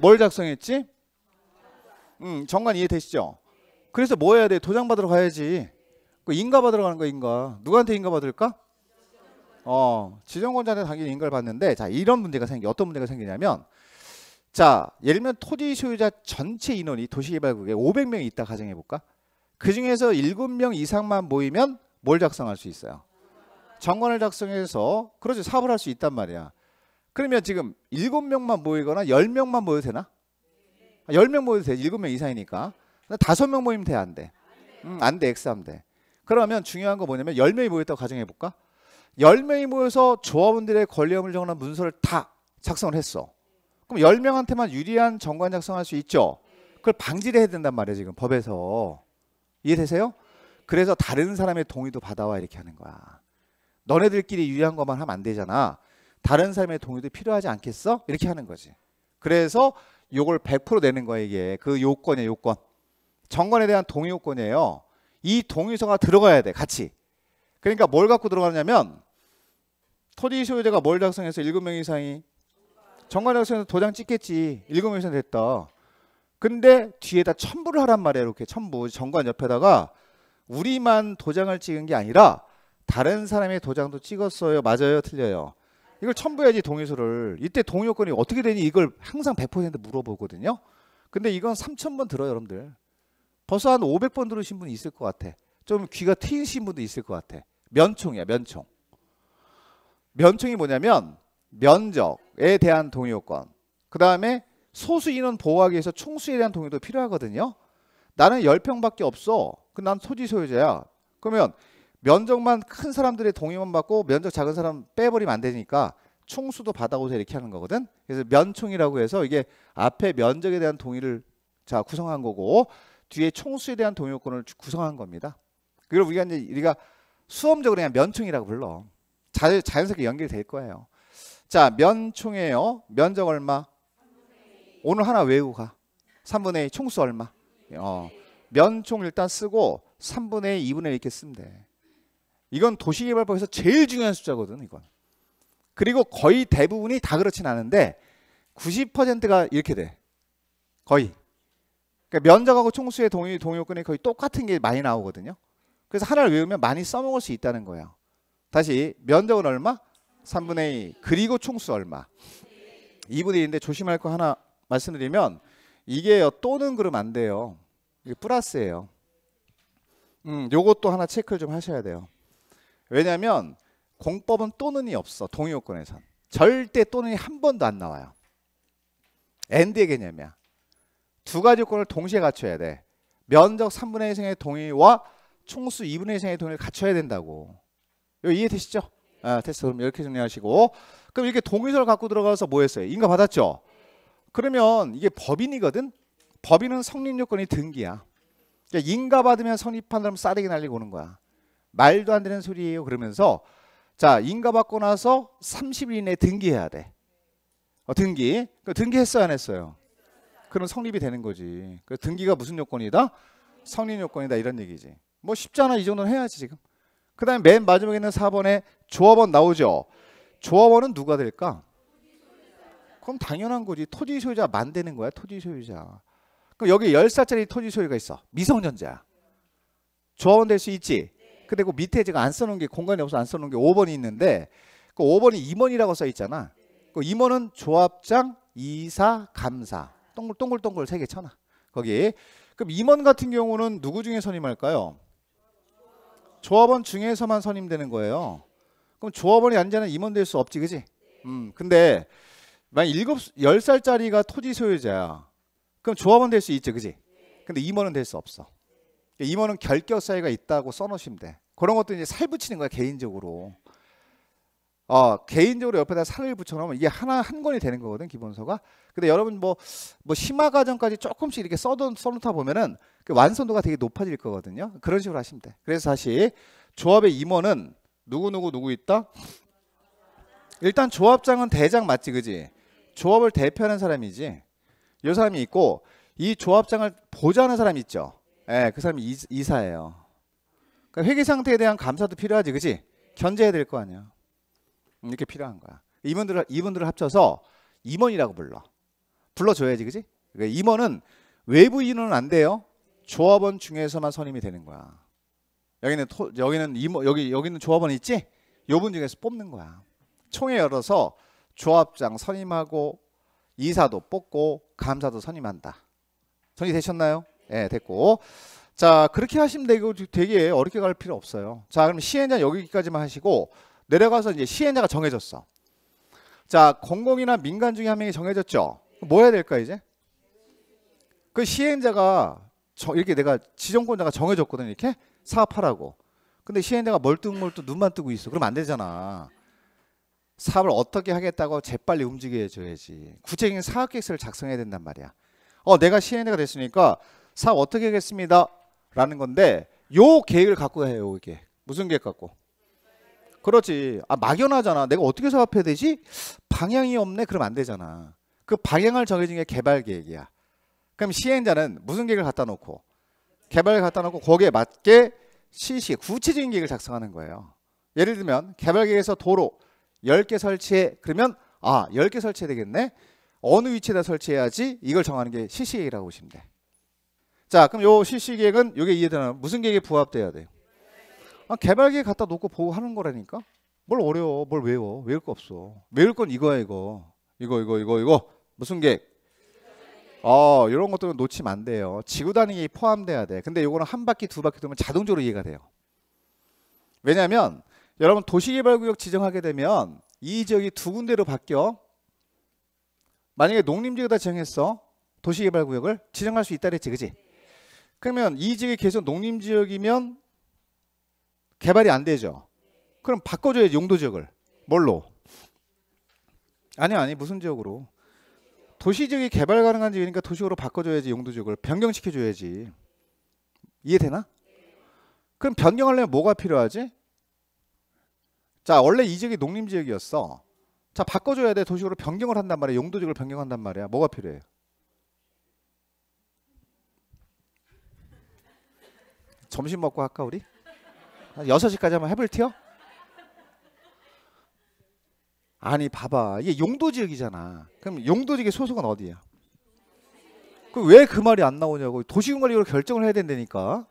뭘 작성했지? 음, 정관 이해되시죠? 그래서 뭐 해야 돼? 도장 받으러 가야지. 그 인가 받으러 가는 거 인가. 누구한테 인가 받을까? 어, 지정권자한테 당연히 인가를 받는데 자, 이런 문제가 생기 어떤 문제가 생기냐면 자, 예를 들면 토지 소유자 전체 인원이 도시개발국에 500명이 있다 가정해 볼까? 그 중에서 7명 이상만 모이면 뭘 작성할 수 있어요? 정관을 작성해서 그러지 그렇죠. 사업을 할 수 있단 말이야. 그러면 지금 7명만 모이거나 10명만 모여도 되나? 10명 아, 모여도 돼. 7명 이상이니까. 5명 모이면 돼, 안 돼? 음, 안 돼. X 안 돼. 그러면 중요한 거 뭐냐면 10명이 모였다고 가정해 볼까? 10명이 모여서 조합원들의 권리의무를 정하는 문서를 다 작성을 했어. 그럼 10명한테만 유리한 정관 작성할 수 있죠. 그걸 방지를 해야 된단 말이에요, 지금 법에서. 이해되세요? 그래서 다른 사람의 동의도 받아와 이렇게 하는 거야. 너네들끼리 유리한 것만 하면 안 되잖아. 다른 사람의 동의도 필요하지 않겠어? 이렇게 하는 거지. 그래서 요걸 100% 내는 거예 이게. 그 요건이에요, 요건. 정관에 대한 동의 요건이에요. 이 동의서가 들어가야 돼, 같이. 그러니까 뭘 갖고 들어가냐면 토지 소유자가 뭘 작성해서 7명 이상이 정관 작성해서 도장 찍겠지. 7명 이상 됐다. 근데 뒤에다 첨부를 하란 말이에요. 이렇게 첨부. 정관 옆에다가 우리만 도장을 찍은 게 아니라 다른 사람의 도장도 찍었어요. 맞아요. 틀려요. 이걸 첨부해야지 동의서를 이때 동의요건이 어떻게 되니 이걸 항상 100% 물어보거든요. 근데 이건 3,000번 들어요, 여러분들. 벌써 한 500번 들으신 분이 있을 것 같아. 좀 귀가 트이신 분도 있을 것 같아. 면총이야, 면총. 면총이 뭐냐면 면적에 대한 동의 요건. 그다음에 소수 인원 보호하기 위해서 총수에 대한 동의도 필요하거든요. 나는 10평밖에 없어. 그난 토지 소유자야. 그러면 면적만 큰 사람들의 동의만 받고 면적 작은 사람 빼버리면 안 되니까 총수도 받아오세요 이렇게 하는 거거든. 그래서 면총이라고 해서 이게 앞에 면적에 대한 동의를 자 구성한 거고 뒤에 총수에 대한 동의 요건을 구성한 겁니다. 그리고 우리가 이제 우리가 수험적으로 그냥 면총이라고 불러. 자, 자연스럽게 연결될 거예요. 자, 면총이에요. 면적 얼마? 오늘 하나 외우고 가. 3분의 2 총수 얼마? 어. 면총 일단 쓰고 3분의 2분의 1 이렇게 쓰면 돼. 이건 도시개발법에서 제일 중요한 숫자거든, 이건. 그리고 거의 대부분이 다 그렇진 않은데 90%가 이렇게 돼. 거의. 그러니까 면적하고 총수의 동의 동요건이 거의 똑같은 게 많이 나오거든요. 그래서 하나를 외우면 많이 써먹을 수 있다는 거예요. 다시 면적은 얼마? 3분의 2. 그리고 총수 얼마? 2분의 1인데 조심할 거 하나 말씀드리면 이게요. 또는 그러면 안 돼요. 이게 플러스예요. 음, 요것도 하나 체크를 좀 하셔야 돼요. 왜냐하면 공법은 또는이 없어 동의요건에선 절대 또는이 한 번도 안 나와요. 앤드의 개념이야. 두 가지 요건을 동시에 갖춰야 돼. 면적 3분의 1승의 동의와 총수 2분의 1승의 동의를 갖춰야 된다고. 요 이해되시죠? 아, 테스트 그럼 이렇게 정리하시고 그럼 이렇게 동의서를 갖고 들어가서 뭐 했어요? 인가 받았죠? 그러면 이게 법인이거든? 법인은 성립 요건이 등기야. 그러니까 인가 받으면 성립한 사면 싸대기 날리고 오는 거야. 말도 안 되는 소리예요. 그러면서 자 인가 받고 나서 30일 이내 등기해야 돼. 어, 등기. 그 등기했어요 안 했어요? 그럼 성립이 되는 거지. 그 등기가 무슨 요건이다? 성립 요건이다 이런 얘기지. 뭐쉽지않아이 정도는 해야지 지금. 그다음에 맨 마지막에 있는 4번에 조합원 나오죠. 조합원은 누가 될까? 그럼 당연한 거지. 토지 소유자 만드는 거야. 토지 소유자. 그럼 여기 10살짜리 토지 소유가 있어. 미성년자야. 조합원 될 수 있지? 근데 그 밑에 제가 안 써놓은 게 공간이 없어 안 써놓은 게 5번이 있는데 그 5번이 임원이라고써 있잖아. 그임원은 조합장 이사 감사 동글 동글 동글 세 개 쳐놔 거기. 그럼 2번 같은 경우는 누구 중에 선임할까요? 조합원 중에서만 선임되는 거예요. 그럼 조합원이 앉아는 임원 될 수 없지, 그지? 음, 근데 만약 일곱 열 살짜리가 토지 소유자야. 그럼 조합원 될 수 있지, 그지? 근데 임원은 될 수 없어. 임원은 결격 사유가 있다고 써놓으시면 돼. 그런 것도 이제 살 붙이는 거야 개인적으로. 어, 개인적으로 옆에다 살을 붙여놓으면 이게 하나 한 권이 되는 거거든 기본서가. 근데 여러분 뭐뭐 뭐 심화 과정까지 조금씩 이렇게 써놓, 써놓다 보면은 그 완성도가 되게 높아질 거거든요. 그런 식으로 하시면 돼. 그래서 다시 조합의 임원은 누구 누구 누구 있다. 일단 조합장은 대장 맞지 그지? 조합을 대표하는 사람이지. 이 사람이 있고 이 조합장을 보좌하는 사람이 있죠. 예, 그 사람이 이, 사예요 그러니까 회계 상태에 대한 감사도 필요하지, 그지? 견제해야 될 거 아니야. 음, 이렇게 필요한 거야. 이분들을 임원들을 합쳐서 임원이라고 불러. 불러줘야지, 그지? 그러니까 임원은 외부 인원은 안 돼요. 조합원 중에서만 선임이 되는 거야. 여기는 토, 여기는 임원 여기 여기는 조합원 있지? 요분 중에서 뽑는 거야. 총회 열어서 조합장 선임하고 이사도 뽑고 감사도 선임한다. 정리 되셨나요? 예, 됐고. 자, 그렇게 하시면 되고 되게 어렵게 갈 필요 없어요. 자, 그럼 시행자 여기까지만 하시고 내려가서 이제 시행자가 정해졌어. 자, 공공이나 민간 중에 한 명이 정해졌죠. 뭐 해야 될까 이제? 그 시행자가 저, 이렇게 내가 지정권자가 정해줬거든 이렇게 사업하라고. 근데 시행자가 멀뚱멀뚱 눈만 뜨고 있어. 그럼 안 되잖아. 사업을 어떻게 하겠다고 재빨리 움직여줘야지. 구체적인 사업 계획서를 작성해야 된단 말이야. 어, 내가 시행자가 됐으니까 사업 어떻게 하겠습니다. 라는 건데 요 계획을 갖고 해요. 이게 무슨 계획 갖고? 그렇지. 아 막연하잖아. 내가 어떻게 사업해야 되지? 방향이 없네. 그럼 안 되잖아. 그 방향을 정해진 게 개발 계획이야. 그럼 시행자는 무슨 계획을 갖다 놓고 개발을 갖다 놓고 거기에 맞게 실시 구체적인 계획을 작성하는 거예요. 예를 들면 개발 계획에서 도로 10개 설치해. 그러면 아, 10개 설치해야 되겠네. 어느 위치에다 설치해야지 이걸 정하는 게 실시 계획이라고 보시면 돼. 자, 그럼 요 실시 계획은 요게 이해되나요? 무슨 계획에 부합돼야 돼요? 아, 개발 계획 갖다 놓고 보고하는 거라니까. 뭘 어려워? 뭘 외워? 외울 거 없어. 외울 건 이거야, 이거. 이거 이거 이거 이거. 무슨 계획? 어, 아, 이런 것들은 놓치면 안 돼요. 지구 단위에 포함돼야 돼. 근데 요거는 한 바퀴 두 바퀴 돌면 자동적으로 이해가 돼요. 왜냐면 하 여러분 도시개발구역 지정하게 되면 이 지역이 두 군데로 바뀌어 만약에 농림지에다 지정했어 도시개발구역을 지정할 수 있다 그랬지 그지 그러면 이 지역이 계속 농림 지역이면 개발이 안 되죠. 그럼 바꿔줘야 용도 지역을 뭘로? 아니 아니 무슨 지역으로? 도시 지역이 개발 가능한 지역이니까 도시로 바꿔줘야지 용도 지역을 변경시켜줘야지 이해되나? 그럼 변경하려면 뭐가 필요하지? 자 원래 이 지역이 농림 지역이었어. 자 바꿔줘야 돼 도시로 변경을 한단 말이야 용도 지역을 변경한단 말이야 뭐가 필요해요? 점심 먹고 할까 우리? 한 6시까지 한번 해볼 티요? 아니 봐봐 이게 용도 지역이잖아 그럼 용도 지역의 소속은 어디야? 그왜그 그 말이 안 나오냐고 도시군관리로 결정을 해야 된다니까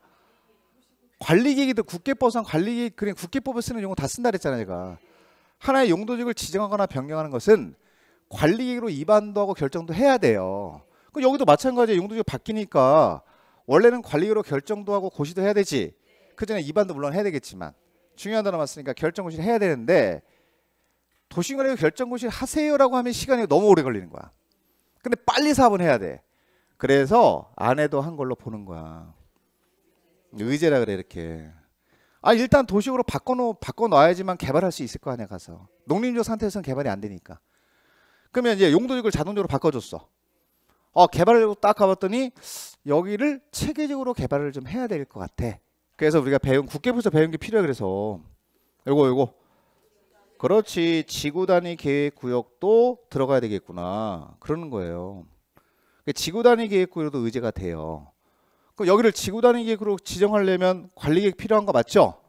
관리계획이든 국계법상 관리계획 그냥 국계법을 쓰는 용어 다 쓴다 그랬잖아 제가 하나의 용도지역을 지정하거나 변경하는 것은 관리계획으로 입안도 하고 결정도 해야 돼요. 그럼 여기도 마찬가지에 용도지역 바뀌니까 원래는 관리로 위 결정도 하고 고시도 해야 되지. 그 전에 입안도 물론 해야 되겠지만 중요한 단어 맞으니까 결정고시를 해야 되는데 도시관리로 결정고시를 하세요라고 하면 시간이 너무 오래 걸리는 거야. 근데 빨리 사업은 해야 돼. 그래서 안 해도 한 걸로 보는 거야. 의제라 그래 이렇게. 아 일단 도시으로 바꿔놓 바꿔놔야지만 개발할 수 있을 거 아니야 가서 농림조 상태에서는 개발이 안 되니까. 그러면 이제 용도직을 자동적으로 바꿔줬어. 어 개발을 딱 가봤더니 여기를 체계적으로 개발을 좀 해야 될 것 같아. 그래서 우리가 배운 국계부서 배운 게 필요해 그래서 요거 요거 그렇지 지구 단위 계획 구역도 들어가야 되겠구나 그러는 거예요. 그러니까 지구 단위 계획 구역도 의제가 돼요. 그럼 여기를 지구 단위 계획으로 지정하려면 관리 계획 필요한 거 맞죠?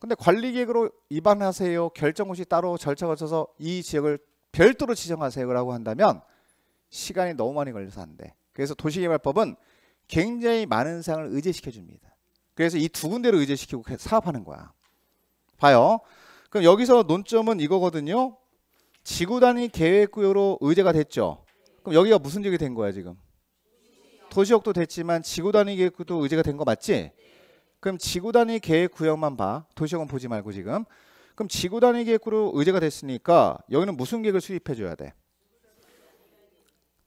근데 관리 계획으로 입안하세요. 결정 곳이 따로 절차 거쳐서 이 지역을 별도로 지정하세요라고 한다면 시간이 너무 많이 걸려서 안 돼. 그래서 도시개발법은 굉장히 많은 상을 의제시켜 줍니다. 그래서 이 두 군데로 의제시키고 사업하는 거야. 봐요. 그럼 여기서 논점은 이거거든요. 지구 단위 계획 구역으로 의제가 됐죠. 그럼 여기가 무슨 지역이 된 거야, 지금? 도시역도 됐지만 지구 단위 계획도 구역 의제가 된 거 맞지? 그럼 지구 단위 계획 구역만 봐. 도시역은 보지 말고 지금. 그럼 지구 단위 계획으로 구역 의제가 됐으니까 여기는 무슨 계획을 수립해 줘야 돼?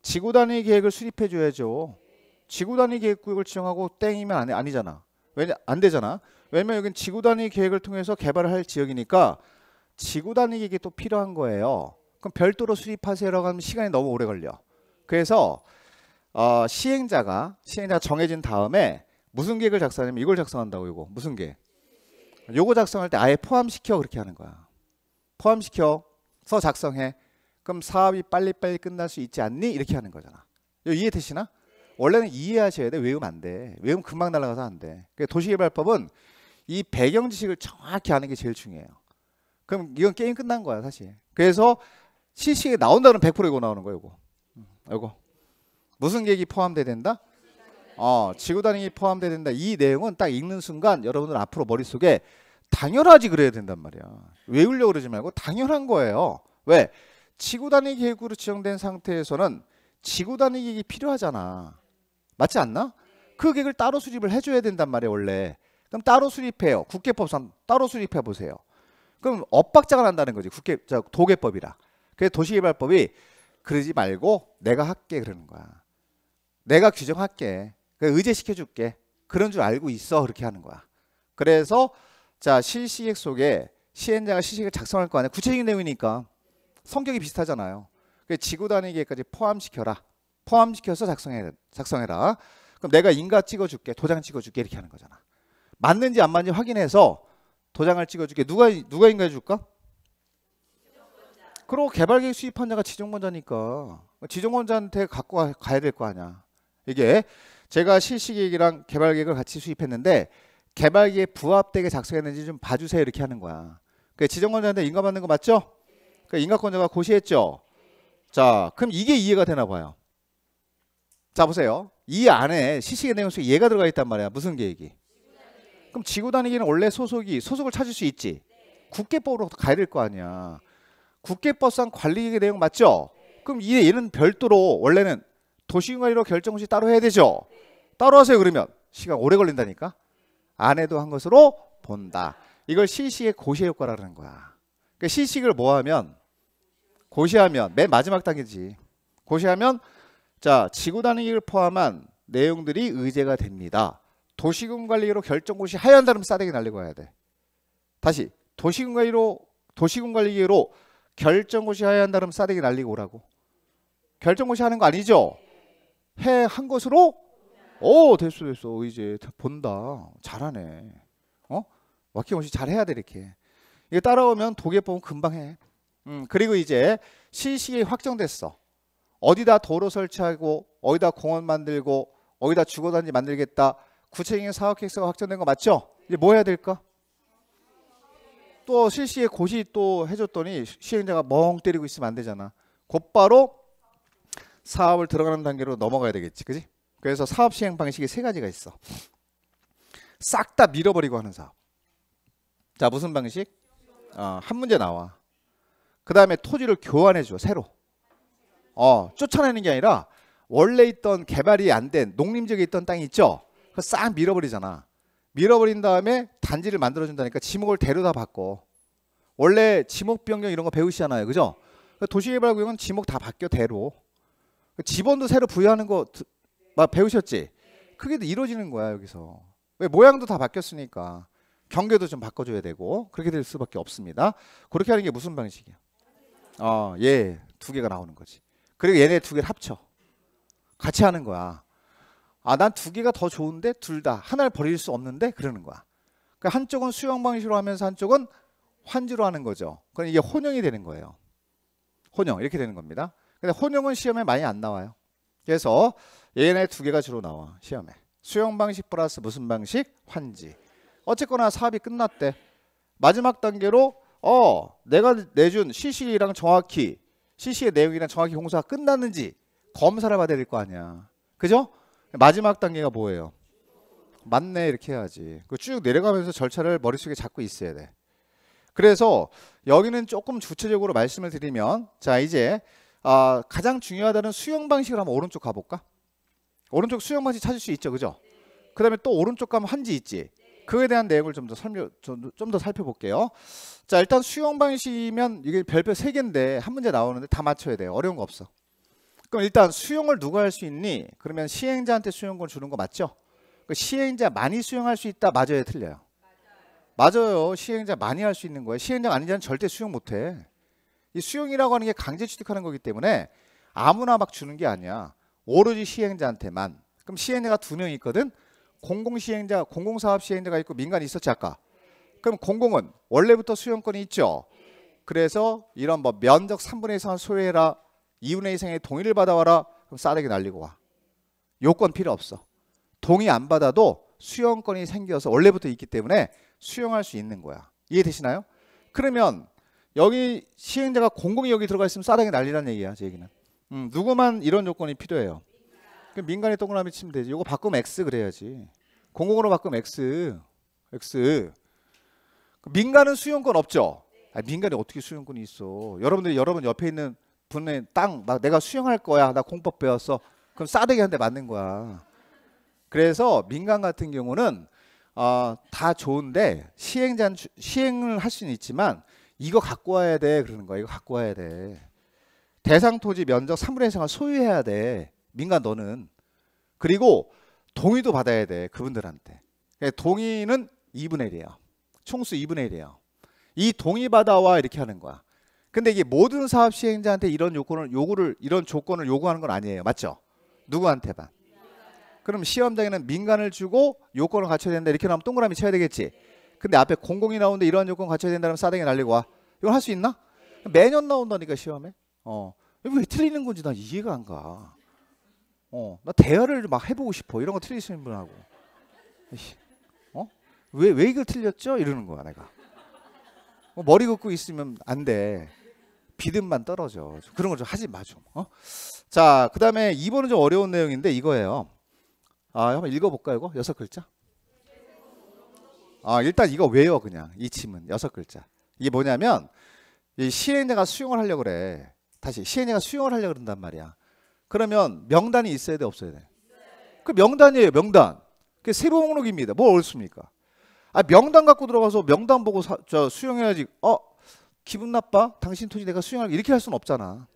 지구 단위 계획을 수립해 줘야죠. 지구 단위 계획 구역을 지정하고 땡이면 아니, 아니잖아. 왜냐 안 되잖아. 왜냐면 여기는 지구 단위 계획을 통해서 개발을 할 지역이니까 지구 단위 계획이 또 필요한 거예요. 그럼 별도로 수립하세요라고 하면 시간이 너무 오래 걸려. 그래서 어, 시행자가 시행자 정해진 다음에 무슨 계획을 작성하냐면 이걸 작성한다고 이거 무슨 계획? 요거 작성할 때 아예 포함시켜 그렇게 하는 거야. 포함시켜서 작성해. 그럼 사업이 빨리빨리 끝날 수 있지 않니? 이렇게 하는 거잖아. 이해되시나? 원래는 이해하셔야 돼. 외우면 안 돼. 외우면 금방 날아가서 안 돼. 그러니까 도시개발법은 이 배경 지식을 정확히 아는 게 제일 중요해요. 그럼 이건 게임 끝난 거야, 사실. 그래서 실시에 나온다는 100% 이거 나오는 거예요, 이거. 이거. 무슨 계획이 포함돼야 된다? 어, 지구 단위 포함돼야 된다. 이 내용은 딱 읽는 순간 여러분들 앞으로 머릿속에 당연하지 그래야 된단 말이야. 외우려고 그러지 말고 당연한 거예요. 왜? 지구 단위 계획으로 지정된 상태에서는 지구 단위 계획이 필요하잖아. 맞지 않나? 그계획을 따로 수립을 해줘야 된단 말이에요 원래. 그럼 따로 수립해요. 국회법상 따로 수립해 보세요. 그럼 엇박자가 난다는 거지. 국회 저 도계법이라. 그래서 도시개발법이 그러지 말고 내가 할게 그러는 거야. 내가 규정할게. 그 의제시켜 줄게. 그런 줄 알고 있어 그렇게 하는 거야. 그래서 자 실시계획 속에 시행자가 실시계획 작성할 거 아니야. 구체적인 내용이니까 성격이 비슷하잖아요. 그 지구 단위 계획까지 포함시켜라. 포함시켜서 작성해, 작성해라. 그럼 내가 인가 찍어줄게, 도장 찍어줄게 이렇게 하는 거잖아. 맞는지 안 맞는지 확인해서 도장을 찍어줄게. 누가 누가 인가해 줄까? 그리고 개발 계획 수입한 자가 지정권자니까 지정권자한테 갖고 가, 야될 거 아니야. 이게 제가 실시 계획이랑 개발 계획을 같이 수입했는데 개발 계획 부합되게 작성했는지 좀 봐주세요 이렇게 하는 거야. 그 지정권자한테 인가 받는 거 맞죠? 그 인가권자가 고시했죠. 자, 그럼 이게 이해가 되나 봐요. 자 보세요. 이 안에 시식의 내용 속에 얘가 들어가 있단 말이야. 무슨 계획이? 그럼 지구 다니기는 원래 소속이 소속을 찾을 수 있지. 국계법으로 가야 될 거 아니야. 국계법상 관리계획의 내용 맞죠? 그럼 이 얘는 별도로 원래는 도시관리로 결정시 따로 해야 되죠. 따로 하세요 그러면 시간 오래 걸린다니까. 안에도한 것으로 본다. 이걸 시식의 고시 효과라는 거야. 그러니까 시식을 뭐하면 고시하면 맨 마지막 단계지. 고시하면 자, 지구 단위를 포함한 내용들이 의제가 됩니다. 도시군 관리로 결정고시 하얀 다름 싸대기 날리고 가야 돼. 다시 도시군 관리로 도시군 관리로 결정고시 하얀 다름 싸대기 날리고 오라고. 결정고시 하는 거 아니죠? 해 한 것으로 오 됐어 됐어 이제 본다 잘하네 어와킹원씨 잘해야 돼 이렇게 이게 따라오면 독계보은 금방 해 음, 그리고 이제 시식이 확정됐어 어디다 도로 설치하고 어디다 공원 만들고 어디다 주거단지 만들겠다 구체적인 사업 계획서가 확정된 거 맞죠? 이제 뭐 해야 될까? 또 실시에 고시 또 해줬더니 시행자가 멍 때리고 있으면 안 되잖아. 곧바로 사업을 들어가는 단계로 넘어가야 되겠지, 그지? 그래서 사업 시행 방식이 세 가지가 있어. 싹 다 밀어버리고 하는 사업. 자, 무슨 방식? 어, 한 문제 나와. 그 다음에 토지를 교환해줘, 새로. 어, 쫓아내는 게 아니라 원래 있던 개발이 안 된 농림 지역에 있던 땅이 있죠. 그거 싹 밀어버리잖아. 밀어버린 다음에 단지를 만들어준다니까 지목을 데려다 바꿔. 원래 지목 변경 이런 거 배우시잖아요, 그죠? 그러니까 도시개발구역은 지목 다 바뀌어 대로. 지번도 그러니까 새로 부여하는 거 막 배우셨지? 크게 이루어지는 거야 여기서. 왜 모양도 다 바뀌었으니까 경계도 좀 바꿔줘야 되고 그렇게 될 수밖에 없습니다. 그렇게 하는 게 무슨 방식이야? 어, 예, 두 개가 나오는 거지. 그리고 얘네 두 개를 합쳐. 같이 하는 거야. 아, 난 두 개가 더 좋은데 둘 다. 하나를 버릴 수 없는데 그러는 거야. 그러니까 한쪽은 수영 방식으로 하면서 한쪽은 환지로 하는 거죠. 그럼 그러니까 이게 혼용이 되는 거예요. 혼용 이렇게 되는 겁니다. 근데 혼용은 시험에 많이 안 나와요. 그래서 얘네 두 개가 주로 나와 시험에. 수영 방식 플러스 무슨 방식? 환지. 어쨌거나 사업이 끝났대. 마지막 단계로 어 내가 내준 시식이랑 정확히 CC의 내용이랑 정확히 공소가 끝났는지 검사를 받아야 될 거 아니야. 그죠? 마지막 단계가 뭐예요? 맞네 이렇게 해야지. 그 쭉 내려가면서 절차를 머릿속에 잡고 있어야 돼. 그래서 여기는 조금 주체적으로 말씀을 드리면 자 이제 아, 가장 중요하다는 수용 방식을 한번 오른쪽 가볼까? 오른쪽 수용 방식 찾을 수 있죠, 그죠? 그 다음에 또 오른쪽 가면 한지 있지. 그에 대한 내용을 좀 더 설명 좀 더 살펴볼게요. 자 일단 수용 방식이면 이게 별표 세 개인데 한 문제 나오는데 다 맞춰야 돼요. 어려운 거 없어. 그럼 일단 수용을 누가 할 수 있니? 그러면 시행자한테 수용권 주는 거 맞죠? 그 시행자 많이 수용할 수 있다 맞아요 틀려요? 맞아요. 맞아요. 시행자 많이 할 수 있는 거예요. 시행자 아니자 절대 수용 못해. 이 수용이라고 하는 게 강제 취득하는 거기 때문에 아무나 막 주는 게 아니야. 오로지 시행자한테만. 그럼 시행자가 두 명 있거든. 공공시행자, 공공사업시행자가 있고 민간이 있었지 아까. 그럼 공공은 원래부터 수용권이 있죠. 그래서 이런 뭐 면적 3분의 1 이상 소유해라. 2분의 1 이상의 동의를 받아와라. 그럼 싸대기 날리고 와. 요건 필요 없어. 동의 안 받아도 수용권이 생겨서 원래부터 있기 때문에 수용할 수 있는 거야. 이해되시나요? 그러면 여기 시행자가 공공이 여기 들어가 있으면 싸대기 날리라는 얘기야. 제 얘기는. 음, 누구만 이런 조건이 필요해요. 민간의 동그라미 치면 되지. 이거 바꾸면 x 그래야지. 공공으로 바꾸면 x. x. 민간은 수용권 없죠. 네. 아, 민간이 어떻게 수용권이 있어? 여러분들 여러분 옆에 있는 분의 땅 막 내가 수용할 거야. 나 공법 배웠어. 그럼 싸대기 한 대 맞는 거야. 그래서 민간 같은 경우는 어, 다 좋은데 시행자 시행을 할 수는 있지만 이거 갖고 와야 돼 그러는 거야. 이거 갖고 와야 돼. 대상 토지 면적 3분의 1 이상을 소유해야 돼. 민간 너는 그리고 동의도 받아야 돼 그분들한테 그러니까 동의는 2분의 1이에요 총수 2분의 1이에요 이 동의 받아와 이렇게 하는 거야 근데 이게 모든 사업 시행자한테 이런 요건을 요구를 이런 조건을 요구하는 건 아니에요 맞죠 누구한테만 그럼 시험장에는 민간을 주고 요건을 갖춰야 된다 이렇게 나면 동그라미 쳐야 되겠지 근데 앞에 공공이 나오는데 이런 요건 갖춰야 된다면 싸대기 날리고 와 이걸 할 수 있나 매년 나온다니까 시험에 어왜 틀리는 건지 난 이해가 안가 어, 나 대화를 막 해보고 싶어. 이런 거 틀리시는 분하고. 어? 왜, 왜 이걸 틀렸죠? 이러는 거야, 내가. 어, 머리 긋고 있으면 안 돼. 비듬만 떨어져. 그런 거 좀 하지 마, 좀. 어? 자, 그 다음에 2번은 좀 어려운 내용인데 이거예요. 아, 한번 읽어볼까, 요 이거? 여섯 글자? 아, 일단 이거 외워, 그냥. 이 침은. 여섯 글자. 이게 뭐냐면, 이 시행자가 수용을 하려고 그래. 다시, 시행자가 수용을 하려고 그런단 말이야. 그러면 명단이 있어야 돼 없어야 돼? 그 명단이에요 명단. 그 세부 목록입니다. 뭘 옳습니까? 아 명단 갖고 들어가서 명단 보고 사, 저 수용해야지. 어 기분 나빠? 당신 토지 내가 수용할 이렇게 할 수는 없잖아.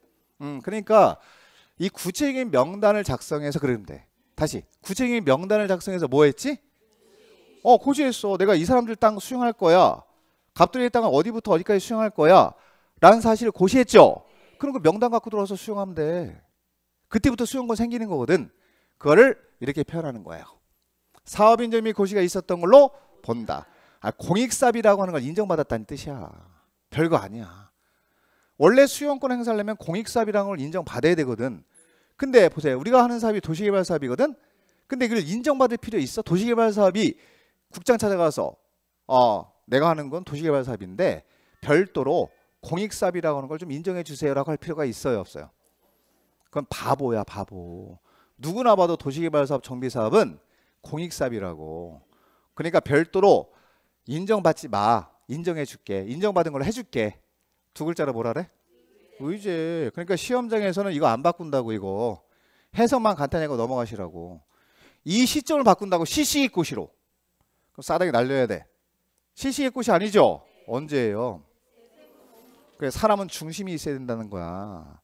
음 그러니까 이 구체적인 명단을 작성해서 그러면 돼. 다시 구체적인 명단을 작성해서 뭐 했지? 어 고지했어. 내가 이 사람들 땅 수용할 거야. 갑돌이의 땅은 어디부터 어디까지 수용할 거야. 라는 사실을 고시했죠. 그럼그 명단 갖고 들어와서 수용하면 돼. 그때부터 수용권 생기는 거거든. 그거를 이렇게 표현하는 거예요. 사업인정 및 고시가 있었던 걸로 본다. 아, 공익사업이라고 하는 걸 인정받았다는 뜻이야. 별거 아니야. 원래 수용권 행사하려면 공익사비라는 걸 인정받아야 되거든. 근데 보세요. 우리가 하는 사업이 도시개발 사업이거든. 근데 그걸 인정받을 필요 있어? 도시개발 사업이 국장 찾아가서 어, 내가 하는 건 도시개발 사업인데 별도로 공익사업이라고 하는 걸 좀 인정해 주세요라고 할 필요가 있어요, 없어요? 그건 바보야 바보. 누구나 봐도 도시개발사업 정비사업은 공익사업이라고. 그러니까 별도로 인정받지 마. 인정해줄게. 인정받은 걸 해줄게. 두 글자로 뭐라 그래? 의제. 그러니까 시험장에서는 이거 안 바꾼다고 이거. 해석만 간단히 하고 넘어가시라고. 이 시점을 바꾼다고 시시이꽃이로. 그럼 싸다게 날려야 돼. 시시이꽃이 아니죠? 언제예요? 그래 사람은 중심이 있어야 된다는 거야.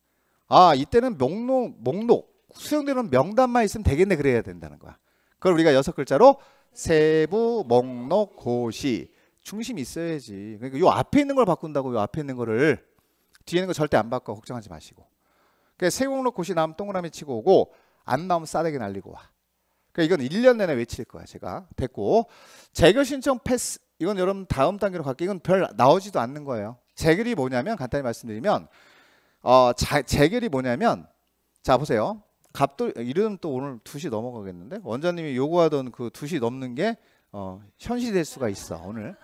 아 이때는 목록 목록 수용되는 명단만 있으면 되겠네 그래야 된다는 거야. 그걸 우리가 여섯 글자로 세부 목록 고시 중심이 있어야지. 그러니까 요 앞에 있는 걸 바꾼다고 요 앞에 있는 거를 뒤에 있는 거 절대 안 바꿔 걱정하지 마시고. 그러니까 세부 목록 고시 나면 동그라미 치고 오고 안 나오면 싸대기 날리고 와. 그러니까 이건 1년 내내 외칠 거야 제가 됐고 재결 신청 패스 이건 여러분 다음 단계로 갈게 이건 별 나오지도 않는 거예요. 재결이 뭐냐면 간단히 말씀드리면 어, 자, 재결이 뭐냐면 자 보세요. 갑돌 이름 또 오늘 2시 넘어가겠는데 원장님이 요구하던 그 2시 넘는 게 어, 현실될 수가 있어 오늘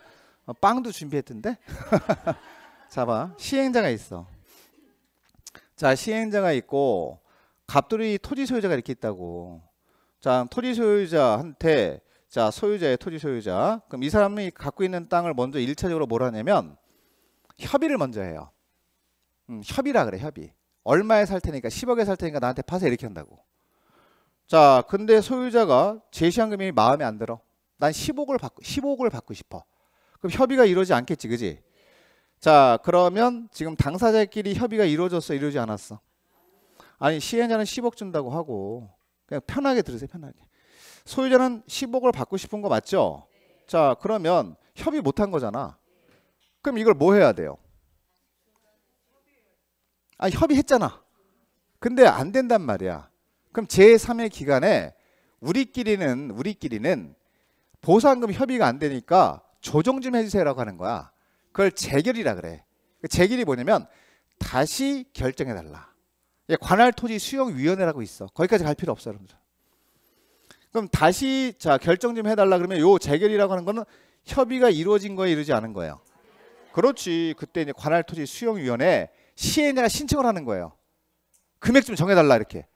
어, 빵도 준비했던데 자 봐 시행자가 있어 자 시행자가 있고 갑돌이 토지 소유자가 이렇게 있다고 자 토지 소유자한테 자 소유자의 토지 소유자 그럼 이 사람이 갖고 있는 땅을 먼저 일차적으로 뭘 하냐면 협의를 먼저 해요 음, 협의라 그래 협의. 얼마에 살 테니까 10억에 살 테니까 나한테 파세 이렇게 한다고. 자, 근데 소유자가 제시한 금액이 마음에 안 들어. 난 10억을 받고 10억을 받고 싶어. 그럼 협의가 이루어지 않겠지, 그지? 자, 그러면 지금 당사자끼리 협의가 이루어졌어, 이루어지 않았어? 아니 시행자는 10억 준다고 하고 그냥 편하게 들으세요, 편하게. 소유자는 10억을 받고 싶은 거 맞죠? 자, 그러면 협의 못한 거잖아. 그럼 이걸 뭐 해야 돼요? 아, 협의했잖아. 근데 안 된단 말이야. 그럼 제3의 기간에 우리끼리는 우리끼리는 보상금 협의가 안 되니까 조정 좀 해주세요라고 하는 거야. 그걸 재결이라 그래. 그 재결이 뭐냐면 다시 결정해달라. 관할 토지 수용위원회라고 있어. 거기까지 갈 필요 없어, 여러분들. 그럼 다시 자 결정 좀 해달라 그러면 요 재결이라고 하는 거는 협의가 이루어진 거에 이르지 않은 거예요. 그렇지. 그때 이제 관할 토지 수용위원회 시행 내가 신청을 하는 거예요. 금액 좀 정해달라 이렇게.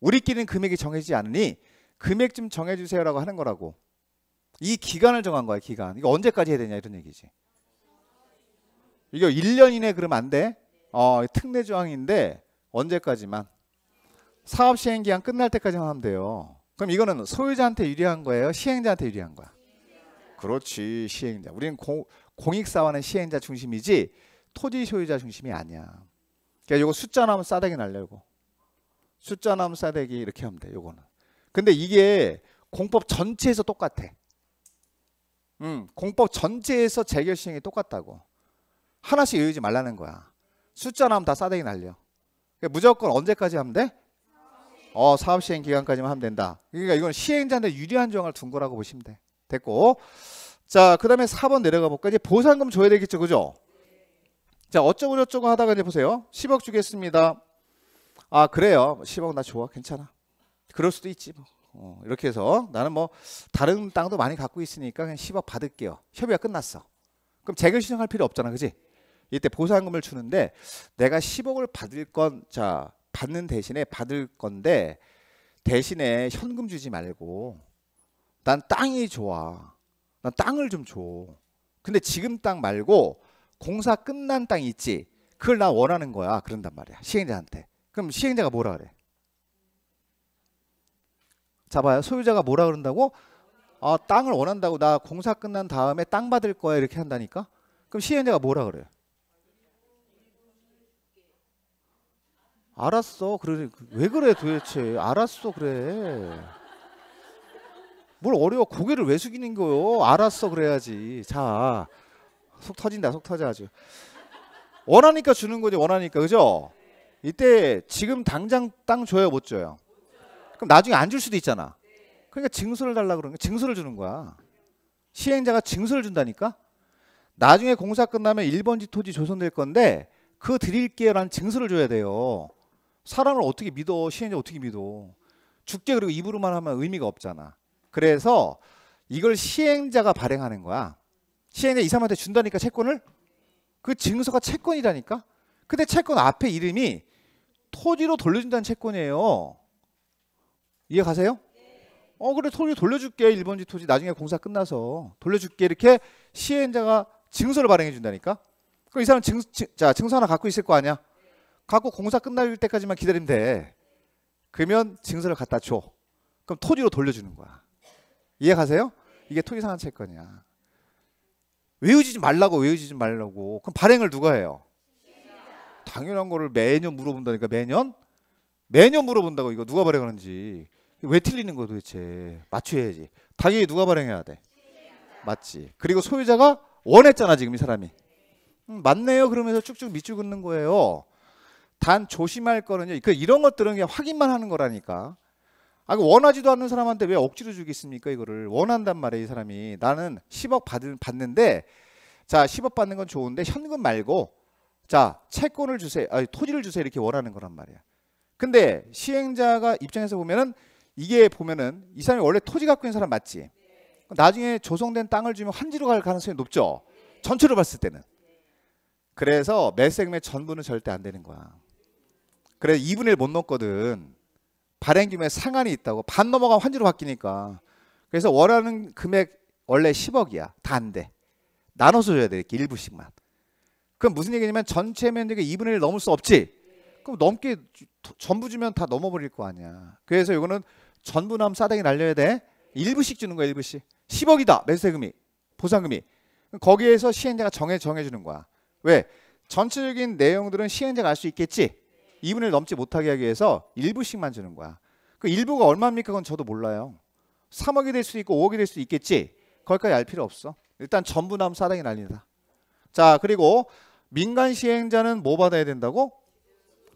우리끼리는 금액이 정해지지 않으니 금액 좀 정해주세요라고 하는 거라고. 이 기간을 정한 거야 기간. 이거 언제까지 해야 되냐 이런 얘기지. 이거 1년 이내 그러면 안 돼. 어, 특례 조항인데 언제까지만. 사업 시행 기간 끝날 때까지만 하면 돼요. 그럼 이거는 소유자한테 유리한 거예요? 시행자한테 유리한 거야? 그렇지 시행자. 우리는 공익사와는 시행자 중심이지 토지 소유자 중심이 아니야. 그러니까 이거 숫자 나오면 싸대기 날려고. 숫자 나오면 싸대기 이렇게 하면 돼. 요거는. 근데 이게 공법 전체에서 똑같아. 음, 공법 전체에서 재결시행이 똑같다고. 하나씩 외우지 말라는 거야. 숫자 나오면 다 싸대기 날려. 그러니까 무조건 언제까지 하면 돼? 어, 사업 시행 기간까지만 하면 된다. 그러니까 이건 시행자한테 유리한 조항을 둔 거라고 보시면 돼. 됐고. 자, 그 다음에 4번 내려가 볼까? 이제 보상금 줘야 되겠죠, 그죠? 자 어쩌고저쩌고 하다가 이제 보세요. 10억 주겠습니다. 아 그래요. 10억 나 좋아. 괜찮아. 그럴 수도 있지 뭐. 어, 이렇게 해서 나는 뭐 다른 땅도 많이 갖고 있으니까 그냥 10억 받을게요. 협의가 끝났어. 그럼 재결 신청할 필요 없잖아. 그지? 이때 보상금을 주는데 내가 10억을 받을 건 자 받는 대신에 받을 건데 대신에 현금 주지 말고 난 땅이 좋아. 난 땅을 좀 줘. 근데 지금 땅 말고 공사 끝난 땅 있지. 그걸 나 원하는 거야. 그런단 말이야. 시행자한테. 그럼 시행자가 뭐라 그래? 잡아요. 소유자가 뭐라 그런다고? 아, 땅을 원한다고 나 공사 끝난 다음에 땅 받을 거야 이렇게 한다니까. 그럼 시행자가 뭐라 그래요? 알았어. 그래 왜 그래 도대체? 알았어 그래. 뭘 어려워 고개를 왜 숙이는 거요? 알았어 그래야지. 자속 터진다 속 터져 아주 원하니까 주는 거지 원하니까 그죠? 이때 지금 당장 땅 줘요 못 줘요? 그럼 나중에 안 줄 수도 있잖아. 그러니까 증서를 달라 그러는 거 증서를 주는 거야. 시행자가 증서를 준다니까. 나중에 공사 끝나면 1번지 토지 조성될 건데 그 드릴게요라는 증서를 줘야 돼요. 사람을 어떻게 믿어? 시행자 어떻게 믿어? 죽게 그리고 입으로만 하면 의미가 없잖아. 그래서 이걸 시행자가 발행하는 거야. 시행자 이사람한테 준다니까 채권을 그 증서가 채권이라니까 근데 채권 앞에 이름이 토지로 돌려준다는 채권이에요 이해 가세요? 어 그래 토지 돌려줄게 일본지 토지 나중에 공사 끝나서 돌려줄게 이렇게 시행자가 증서를 발행해 준다니까 그럼 이 사람 증, 증, 자, 증서 하나 갖고 있을 거 아니야 갖고 공사 끝날 때까지만 기다리면 돼 그러면 증서를 갖다 줘 그럼 토지로 돌려주는 거야 이해 가세요? 이게 토지상한 채권이야 외우지 말라고 외우지 말라고. 그럼 발행을 누가 해요? 당연한 거를 매년 물어본다니까 매년 매년 물어본다고 이거 누가 발행하는지 왜 틀리는 거 도대체 맞춰야지 당연히 누가 발행해야 돼 맞지 그리고 소유자가 원했잖아 지금 이 사람이 음, 맞네요 그러면서 쭉쭉 밑줄 긋는 거예요 단 조심할 거는요 그 이런 것들은 그냥 확인만 하는 거라니까 아, 그 원하지도 않는 사람한테 왜 억지로 주겠습니까? 이거를 원한단 말이에요. 이 사람이 나는 10억 받은 받는데 자 10억 받는 건 좋은데 현금 말고 자 채권을 주세요. 아니, 토지를 주세요. 이렇게 원하는 거란 말이야. 근데 시행자가 입장에서 보면은 이게 보면은 이 사람이 원래 토지 갖고 있는 사람 맞지? 나중에 조성된 땅을 주면 환지로 갈 가능성이 높죠. 전체로 봤을 때는. 그래서 매 세금의 전부는 절대 안 되는 거야. 그래서 2분의 1못 넣거든. 발행금에 상한이 있다고 반 넘어가 환지로 바뀌니까 그래서 원하는 금액 원래 10억이야 단데 나눠서 줘야 돼 이렇게 일부씩만 그럼 무슨 얘기냐면 전체 면적의 2분의 1 넘을 수 없지 그럼 넘게 전부 주면 다 넘어버릴 거 아니야 그래서 이거는 전부남 싸대이 날려야 돼 일부씩 주는 거야 일부씩 10억이다 매수세금이 보상금이 거기에서 시행자가 정해 정해주는 거야 왜 전체적인 내용들은 시행자가 알 수 있겠지 2분을 넘지 못하게 하기 위해서 1부씩만 주는 거야. 그 1부가 얼마입니까? 그건 저도 몰라요. 3억이 될 수도 있고 5억이 될 수도 있겠지. 거기까지 알 필요 없어. 일단 전부 남사당이날린다자 그리고 민간 시행자는 뭐 받아야 된다고?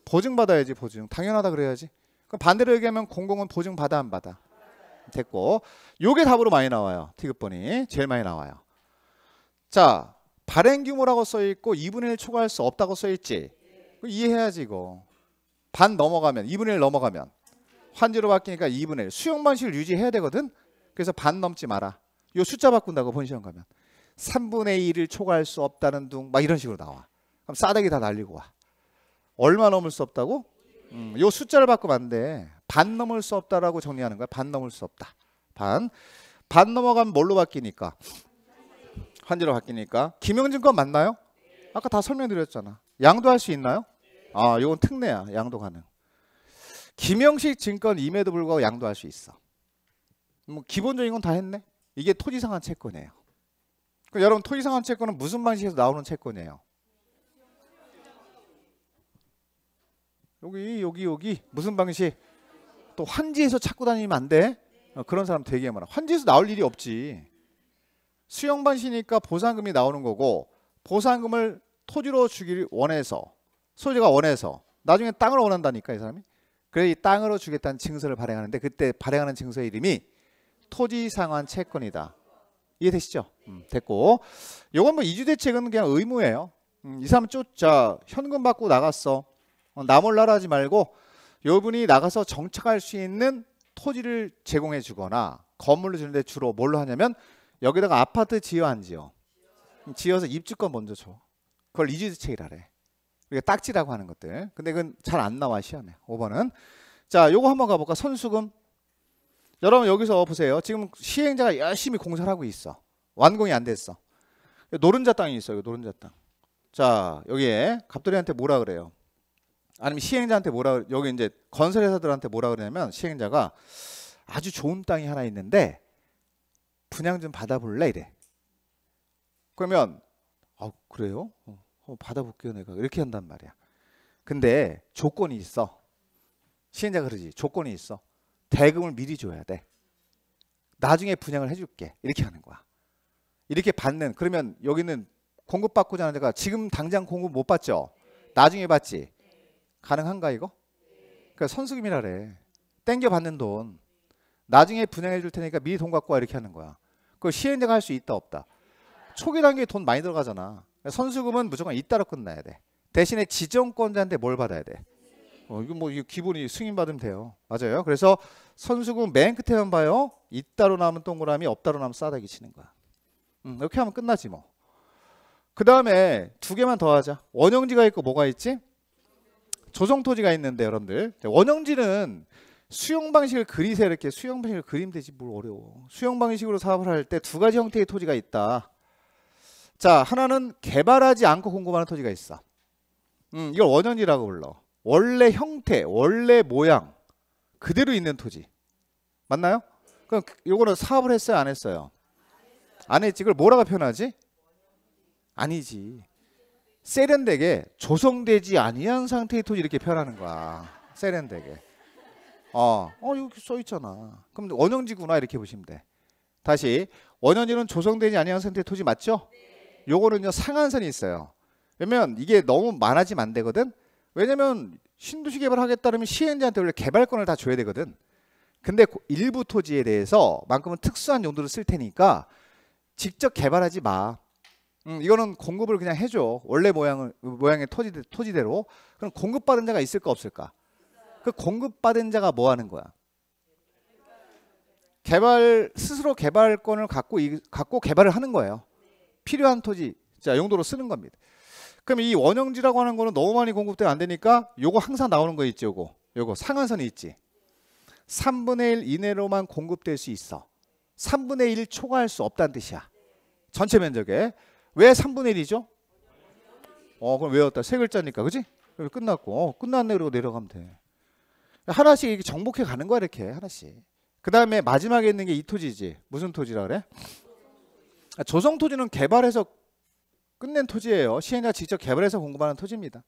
보증 받아야지 보증. 당연하다 그래야지. 그럼 반대로 얘기하면 공공은 보증 받아 안 받아? 됐고 요게 답으로 많이 나와요. 티귿번이 제일 많이 나와요. 자 발행 규모라고 써있고 2분의 1 초과할 수 없다고 써있지. 이해해야지 이거. 반 넘어가면 2분의 1 넘어가면 환지로 바뀌니까 2분의 1 수용 만식을 유지해야 되거든 그래서 반 넘지 마라 요 숫자 바꾼다고 본 시험 가면 3분의 1을 초과할 수 없다는 둥 막 이런 식으로 나와 그럼 싸대기 다 날리고 와 얼마 넘을 수 없다고? 음, 요 숫자를 바꾸면 안돼반 넘을 수 없다라고 정리하는 거야 반 넘을 수 없다 반 반 넘어가면 뭘로 바뀌니까 환지로 바뀌니까 김영진 건 맞나요? 아까 다 설명드렸잖아 양도할 수 있나요? 아, 이건 특례야. 양도 가능. 김영식 증권 임에도 불구하고 양도할 수 있어. 뭐 기본적인 건 다 했네. 이게 토지상환 채권이에요. 그럼 그러니까 여러분 토지상환 채권은 무슨 방식에서 나오는 채권이에요? 여기 여기 여기 무슨 방식? 또 환지에서 찾고 다니면 안 돼. 어, 그런 사람 되게 많아. 환지에서 나올 일이 없지. 수용반시니까 보상금이 나오는 거고 보상금을 토지로 주기를 원해서 소재가 원해서 나중에 땅을 원한다니까 이 사람이. 그래 이 땅으로 주겠다는 증서를 발행하는데 그때 발행하는 증서의 이름이 토지 상환 채권이다. 이해되시죠? 음, 됐고 요건 뭐 이주 대책은 그냥 의무예요. 음, 이 사람 쫓자 현금 받고 나갔어. 어, 나 몰라라지 하 말고 요분이 나가서 정착할 수 있는 토지를 제공해 주거나 건물을 주는데 주로 뭘로 하냐면 여기다가 아파트 지어 안 지어 지어서 입주권 먼저 줘 그걸 이주대책이라 그래 이리가 그러니까 딱지라고 하는 것들. 근데 그건 잘 안 나와 시험에. 5번은. 자, 요거 한번 가볼까? 선수금. 여러분 여기서 보세요. 지금 시행자가 열심히 공사를 하고 있어. 완공이 안 됐어. 노른자 땅이 있어요. 노른자 땅. 자, 여기에 갑돌이한테 뭐라 그래요? 아니면 시행자한테 뭐라 여기 이제 건설회사들한테 뭐라 그러냐면 시행자가 아주 좋은 땅이 하나 있는데 분양 좀 받아볼래 이래. 그러면 아 그래요? 어, 어, 받아볼게요 내가 이렇게 한단 말이야. 근데 조건이 있어. 시행자가 그러지 조건이 있어. 대금을 미리 줘야 돼. 나중에 분양을 해줄게 이렇게 하는 거야. 이렇게 받는 그러면 여기는 공급 받고자 하는 데가 지금 당장 공급 못 받죠. 나중에 받지. 가능한가 이거? 그러니까 선수금이라 그래. 땡겨 받는 돈. 나중에 분양해 줄 테니까 미리 돈 갖고 와 이렇게 하는 거야. 그걸 시행자가 할 수 있다 없다. 초기 단계에 돈 많이 들어가잖아. 선수금은 무조건 이따로 끝나야 돼. 대신에 지정권자한테 뭘 받아야 돼? 어, 이거 뭐 이거 기본이 승인 받으면 돼요. 맞아요. 그래서 선수금 맨 끝에만 봐요. 이따로 남은 동그라미, 없다로 남은 싸다기 치는 거야. 음, 이렇게 하면 끝나지 뭐. 그 다음에 두 개만 더 하자. 원형지가 있고 뭐가 있지? 조성토지가 있는데 여러분들 원형지는 수용 방식을 그리세요 이렇게 수용 방식을 그리면 되지 뭘 어려워 수용 방식으로 사업을 할 때 두 가지 형태의 토지가 있다 자 하나는 개발하지 않고 공급하는 토지가 있어. 음, 이걸 원현이라고 불러. 원래 형태, 원래 모양 그대로 있는 토지. 맞나요? 그럼 요거는 사업을 했어요, 안 했어요? 안 했지. 그걸 뭐라고 표현하지? 아니지. 세련되게 조성되지 아니한 상태의 토지 이렇게 표현하는 거야. 세련되게. 어, 어 이렇게 써 있잖아. 그럼 원형지구나 이렇게 보시면 돼. 다시 원형지는 조성되지 아니한 상태의 토지 맞죠? 네. 요거는요 상한선이 있어요. 왜냐면 이게 너무 많아지면 안 되거든. 왜냐면 신도시 개발하겠다면 시행자한테 원래 개발권을 다 줘야 되거든. 근데 일부 토지에 대해서 만큼은 특수한 용도로 쓸 테니까 직접 개발하지 마. 음, 이거는 공급을 그냥 해줘. 원래 모양을, 모양의 토지, 토지대로. 그럼 공급받은 자가 있을까 없을까? 그 공급받은 자가 뭐 하는 거야? 개발 스스로 개발권을 갖고 갖고 개발을 하는 거예요. 필요한 토지 자 용도로 쓰는 겁니다. 그럼 이 원형지라고 하는 거는 너무 많이 공급되면 안 되니까 요거 항상 나오는 거 있지 요거 요거 상한선이 있지 3분의 1 이내로만 공급될 수 있어 3분의 1 초과할 수 없다는 뜻이야 전체 면적에 왜 3분의 1이죠? 어 그럼 외웠다 세 글자니까 그지? 끝났고 어, 끝났네 그러고 내려가면 돼 하나씩 이렇게 정복해 가는 거야 이렇게 하나씩 그 다음에 마지막에 있는 게 이 토지지 무슨 토지라 그래? 아, 조성 토지는 개발해서 끝낸 토지예요. 시행자 직접 개발해서 공급하는 토지입니다.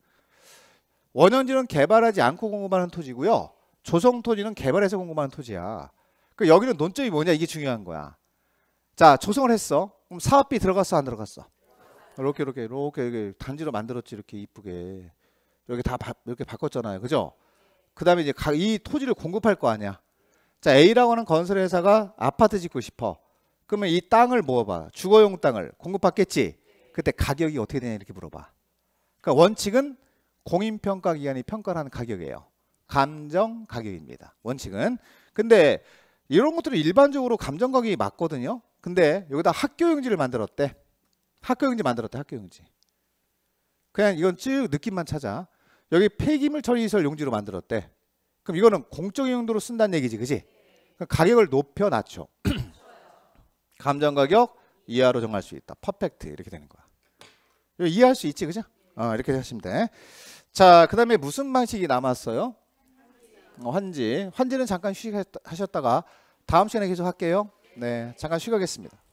원형지는 개발하지 않고 공급하는 토지고요. 조성 토지는 개발해서 공급하는 토지야. 그 여기는 논점이 뭐냐 이게 중요한 거야. 자 조성을 했어. 그럼 사업비 들어갔어 안 들어갔어? 이렇게 이렇게 이렇게, 이렇게 단지로 만들었지 이렇게 이쁘게 이렇게 다 바, 이렇게 바꿨잖아요. 그죠? 그다음에 이제 이 토지를 공급할 거 아니야. 자 A라고 하는 건설 회사가 아파트 짓고 싶어. 그러면 이 땅을 모아봐. 주거용 땅을 공급받겠지. 그때 가격이 어떻게 되냐 이렇게 물어봐. 그러니까 원칙은 공인평가 기관이 평가를 하는 가격이에요. 감정 가격입니다. 원칙은. 근데 이런 것들은 일반적으로 감정 가격이 맞거든요. 근데 여기다 학교용지를 만들었대. 학교용지 만들었대. 학교용지. 그냥 이건 쭉 느낌만 찾아. 여기 폐기물 처리시설 용지로 만들었대. 그럼 이거는 공적 용도로 쓴다는 얘기지, 그지? 그러니까 가격을 높여 낮춰. 감정 가격 이하로 정할 수 있다. 퍼펙트 이렇게 되는 거야. 이해할 수 있지, 그죠? 어, 이렇게 하시면 돼. 자, 그 다음에 무슨 방식이 남았어요? 어, 환지. 환지는 잠깐 휴셨다가 다음 시간에 계속 할게요. 네, 잠깐 쉬가겠습니다.